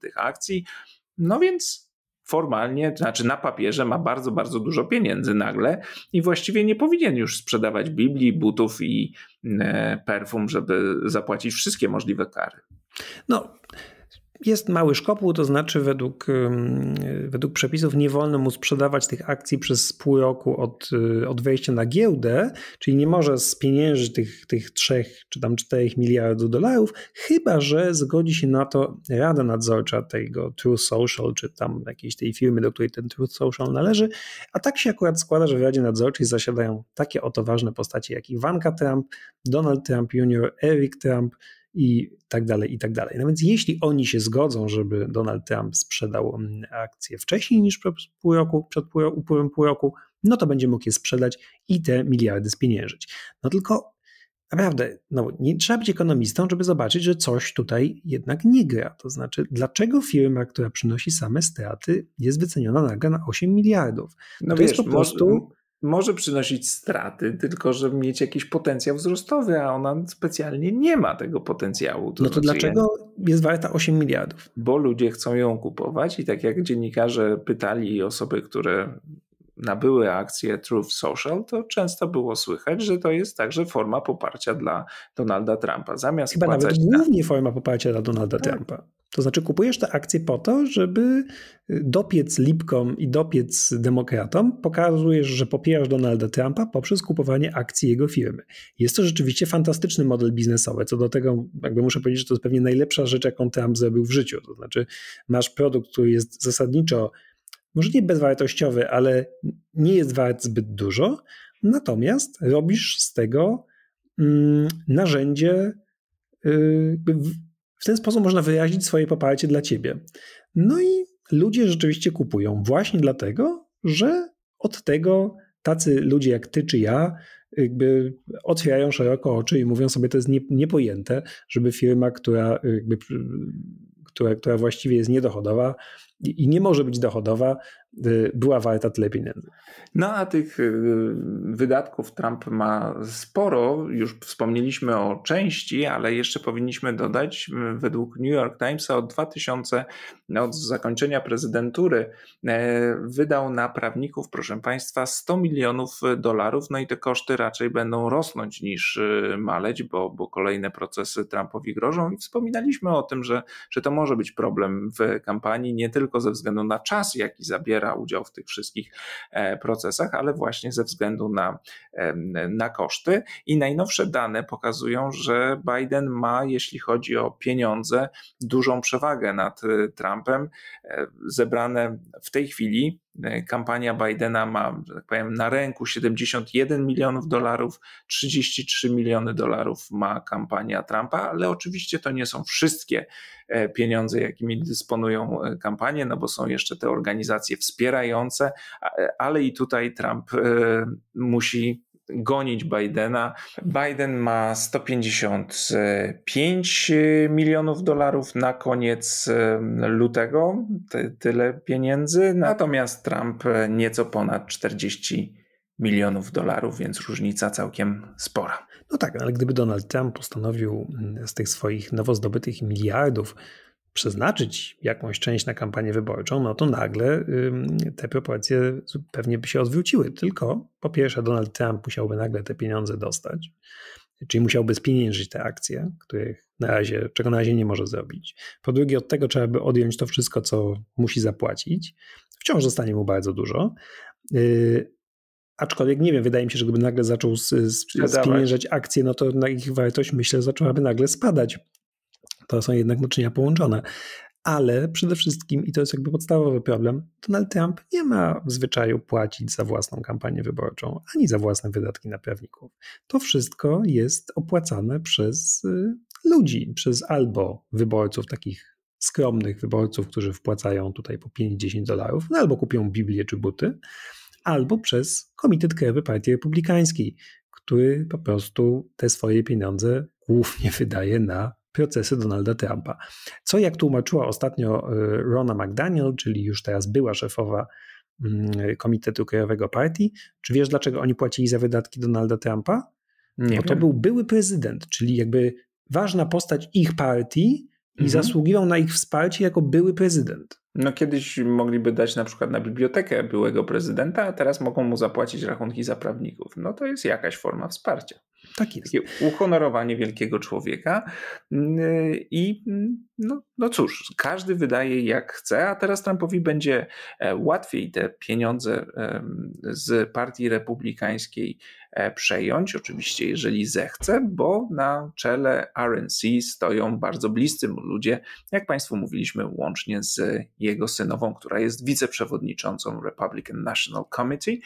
tych akcji. No więc formalnie, to znaczy na papierze ma bardzo, bardzo dużo pieniędzy nagle i właściwie nie powinien już sprzedawać Biblii, butów i e, perfum, żeby zapłacić wszystkie możliwe kary. No, jest mały szkopuł, to znaczy według, według przepisów nie wolno mu sprzedawać tych akcji przez pół roku od, y, od wejścia na giełdę, czyli nie może spieniężyć tych, tych 3 czy tam 4 miliardów dolarów, chyba że zgodzi się na to rada nadzorcza tego True Social, czy tam jakiejś tej firmy, do której ten True Social należy. A tak się akurat składa, że w Radzie Nadzorczej zasiadają takie oto ważne postacie jak Ivanka Trump, Donald Trump Jr., Eric Trump, i tak dalej, i tak dalej. No więc jeśli oni się zgodzą, żeby Donald Trump sprzedał mm, akcje wcześniej niż przed pół roku, przed pół, upływem pół roku, no to będzie mógł je sprzedać i te miliardy spieniężyć. No tylko naprawdę, no, nie, trzeba być ekonomistą, żeby zobaczyć, że coś tutaj jednak nie gra. To znaczy, dlaczego firma, która przynosi same straty, jest wyceniona nagle na 8 miliardów? No to wiesz, jest po prostu... Może może przynosić straty, tylko że mieć jakiś potencjał wzrostowy, a ona specjalnie nie ma tego potencjału. To no to znaczy, dlaczego jest warta 8 miliardów? Bo ludzie chcą ją kupować i tak jak dziennikarze pytali osoby, które nabyły akcje Truth Social, to często było słychać, że to jest także forma poparcia dla Donalda Trumpa. Zamiast Chyba nawet głównie na... forma poparcia dla Donalda tak. Trumpa. To znaczy kupujesz te akcje po to, żeby y, dopiec Lipkom i dopiec demokratom, pokazujesz, że popierasz Donalda Trumpa poprzez kupowanie akcji jego firmy. Jest to rzeczywiście fantastyczny model biznesowy. Co do tego, jakby muszę powiedzieć, że to jest pewnie najlepsza rzecz, jaką Trump zrobił w życiu. To znaczy, masz produkt, który jest zasadniczo, może nie bezwartościowy, ale nie jest wart zbyt dużo, natomiast robisz z tego mm, narzędzie. Yy, w ten sposób można wyrazić swoje poparcie dla ciebie. No i ludzie rzeczywiście kupują właśnie dlatego, że od tego tacy ludzie jak ty czy ja jakby otwierają szeroko oczy i mówią sobie, to jest niepojęte, żeby firma, która, jakby, która, która właściwie jest niedochodowa, i nie może być dochodowa, y, była warta tyle pieniędzy. No a tych y, wydatków Trump ma sporo. Już wspomnieliśmy o części, ale jeszcze powinniśmy dodać, y, według New York Timesa od 2000, no, od zakończenia prezydentury, wydał na prawników, proszę Państwa, 100 milionów dolarów. No i te koszty raczej będą rosnąć niż maleć, bo, bo kolejne procesy Trumpowi grożą. I wspominaliśmy o tym, że, że to może być problem w kampanii, nie tylko tylko ze względu na czas, jaki zabiera udział w tych wszystkich e, procesach, ale właśnie ze względu na, na koszty. I najnowsze dane pokazują, że Biden ma, jeśli chodzi o pieniądze, dużą przewagę nad e, Trumpem. E, zebrane w tej chwili E, kampania Bidena ma, że tak powiem, na ręku 71 milionów dolarów, 33 miliony dolarów ma kampania Trumpa, ale oczywiście to nie są wszystkie e, pieniądze, jakimi dysponują e, kampanie, no bo są jeszcze te organizacje wspierające, ale i tutaj Trump musi gonić Bidena. Biden ma 155 y, milionów dolarów na koniec lutego, ty, tyle pieniędzy, natomiast Trump e, nieco ponad 40 milionów dolarów, więc różnica całkiem spora. No tak, ale gdyby Donald Trump postanowił mm, z tych swoich nowo zdobytych miliardów przeznaczyć jakąś część na kampanię wyborczą, no to nagle te proporcje pewnie by się odwróciły. Tylko po pierwsze, Donald Trump musiałby nagle te pieniądze dostać, czyli musiałby spieniężyć te akcje, których na razie, czego na razie nie może zrobić. Po drugie, od tego trzeba by odjąć to wszystko, co musi zapłacić. Wciąż zostanie mu bardzo dużo. Yy, aczkolwiek nie wiem, wydaje mi się, że gdyby nagle zaczął spieniężać akcje, no to ich wartość myślę zaczęłaby nagle spadać to są jednak naczynia połączone. Ale przede wszystkim, i to jest jakby podstawowy problem, Donald Trump nie ma w zwyczaju płacić za własną kampanię wyborczą ani za własne wydatki na prawników. To wszystko jest opłacane przez y, ludzi, przez albo wyborców takich skromnych wyborców, którzy wpłacają tutaj po 5-10 dolarów, no albo kupią Biblię czy buty, albo przez Komitet Krajowy Partii Republikańskiej, który po prostu te swoje pieniądze głównie wydaje na procesy Donalda Trumpa. Co jak tłumaczyła ostatnio y, Rona McDaniel, czyli już teraz była szefowa mm, Komitetu Krajowego Partii, czy wiesz dlaczego oni płacili za wydatki Donalda Trumpa? Nie Bo to był były prezydent, czyli jakby ważna postać ich partii i mhm. zasługiwał na ich wsparcie jako były prezydent. No kiedyś mogliby dać na przykład na bibliotekę byłego prezydenta, a teraz mogą mu zapłacić rachunki za prawników. No to jest jakaś forma wsparcia. Tak jest. Takie uhonorowanie wielkiego człowieka. Mm, I mm, no, no cóż, każdy wydaje jak chce, a teraz Trumpowi będzie e, łatwiej te pieniądze z Partii Republikańskiej e, przejąć, oczywiście jeżeli zechce, bo na czele RNC stoją bardzo bliscy mu ludzie, jak Państwu mówiliśmy, łącznie z jego synową, która jest wiceprzewodniczącą Republican National Committee,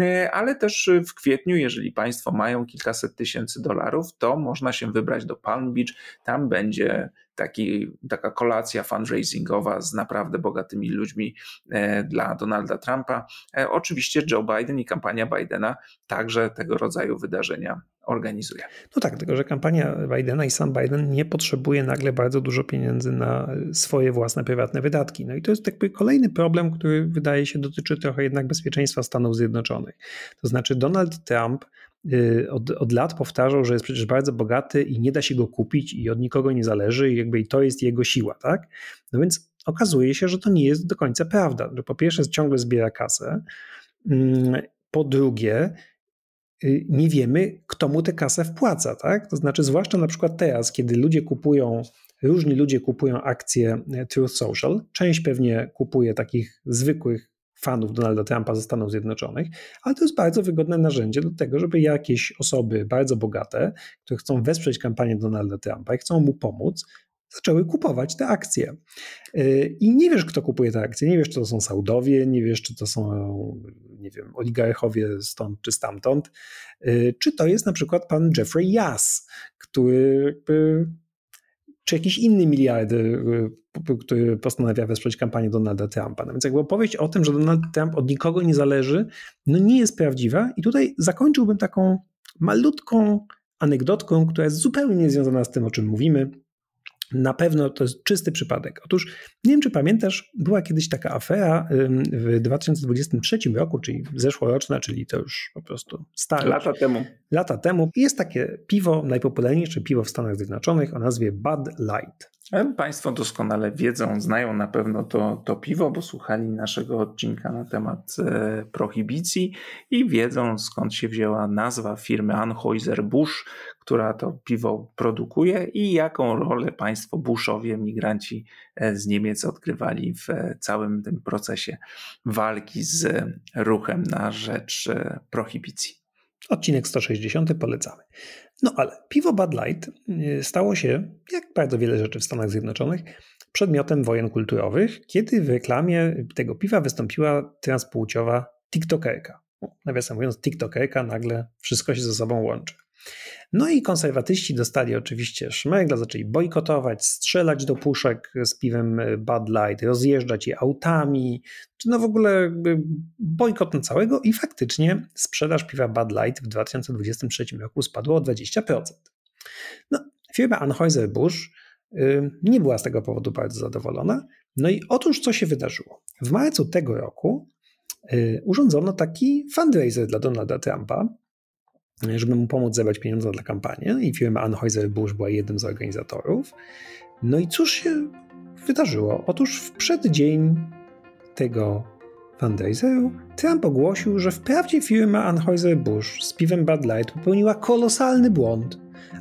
e, ale też w kwietniu, jeżeli Państwo mają kilkaset tysięcy tysięcy dolarów, to można się wybrać do Palm Beach. Tam będzie taki, taka kolacja fundraisingowa z naprawdę bogatymi ludźmi e, dla Donalda Trumpa. E, oczywiście Joe Biden i kampania Bidena także tego rodzaju wydarzenia organizuje. No tak, tylko że kampania Bidena i sam Biden nie potrzebuje nagle bardzo dużo pieniędzy na swoje własne prywatne wydatki. No i to jest jakby kolejny problem, który wydaje się dotyczy trochę jednak bezpieczeństwa Stanów Zjednoczonych. To znaczy Donald Trump Y, od, od lat powtarzał, że jest przecież bardzo bogaty i nie da się go kupić i od nikogo nie zależy i jakby to jest jego siła, tak? No więc okazuje się, że to nie jest do końca prawda, że po pierwsze ciągle zbiera kasę, mm, po drugie y, nie wiemy, kto mu tę kasę wpłaca, tak? To znaczy zwłaszcza na przykład teraz, kiedy ludzie kupują różni ludzie kupują akcje y, Truth Social. Część pewnie kupuje takich zwykłych fanów Donalda Trumpa ze Stanów Zjednoczonych, ale to jest bardzo wygodne narzędzie do tego, żeby jakieś osoby bardzo bogate, które chcą wesprzeć kampanię Donalda Trumpa i chcą mu pomóc, zaczęły kupować te akcje. Y, I nie wiesz, kto kupuje te akcje, nie wiesz, czy to są Saudowie, nie wiesz, czy to są, nie wiem, oligarchowie stąd czy stamtąd, y, czy to jest na przykład pan Jeffrey Yass, który czy jakiś inny miliard, y, y, który postanawia wesprzeć kampanię Donalda Trumpa. No więc jakby opowieść o tym, że Donald Trump od nikogo nie zależy, no nie jest prawdziwa i tutaj zakończyłbym taką malutką anegdotką, która jest zupełnie niezwiązana z tym, o czym mówimy, na pewno to jest czysty przypadek. Otóż nie wiem, czy pamiętasz, była kiedyś taka afera w 2023 roku, czyli zeszłoroczna, czyli to już po prostu stare. Lata temu. Lata temu. Jest takie piwo, najpopularniejsze piwo w Stanach Zjednoczonych o nazwie Bud Light. Państwo doskonale wiedzą, znają na pewno to, to piwo, bo słuchali naszego odcinka na temat e, prohibicji i wiedzą skąd się wzięła nazwa firmy Anheuser-Busch, która to piwo produkuje i jaką rolę państwo Buszowie, migranci e, z Niemiec odgrywali w e, całym tym procesie walki z e, ruchem na rzecz prohibicji. Odcinek 160 polecamy. No ale piwo Bud Light y, stało się, jak bardzo wiele rzeczy w Stanach Zjednoczonych, przedmiotem wojen kulturowych, kiedy w reklamie tego piwa wystąpiła transpłciowa TikTokerka. Nawiasem mówiąc, TikTokerka nagle wszystko się ze sobą łączy. No i konserwatyści dostali oczywiście szmegla, zaczęli bojkotować, strzelać do puszek z piwem e, Bud Light, rozjeżdżać je autami, czy no w ogóle bojkot na całego i faktycznie sprzedaż piwa Bud Light w 2023 roku spadła o 20%. No, firma Anheuser-Busch y, nie była z tego powodu bardzo zadowolona. No i otóż co się wydarzyło? W marcu tego roku y, urządzono taki fundraiser dla Donalda Trumpa, żeby mu pomóc zebrać pieniądze dla kampanii i firma Anheuser-Busch była jednym z organizatorów. No i cóż się wydarzyło? Otóż w przeddzień tego fundraiseru Trump ogłosił, że wprawdzie firma Anheuser-Busch z piwem Bud Light popełniła kolosalny błąd,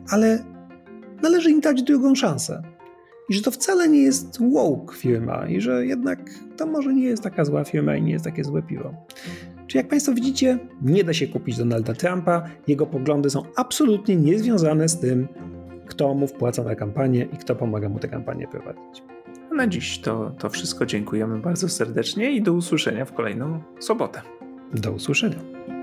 ale należy im dać drugą szansę. I że to wcale nie jest woke firma i że jednak to może nie jest taka zła firma i nie jest takie złe piwo. Czy jak Państwo widzicie, nie da się kupić Donalda Trumpa, jego poglądy są absolutnie niezwiązane z tym, kto mu wpłaca na kampanię i kto pomaga mu tę kampanię prowadzić. Na dziś to, to wszystko. Dziękujemy bardzo serdecznie i do usłyszenia w kolejną sobotę. Do usłyszenia.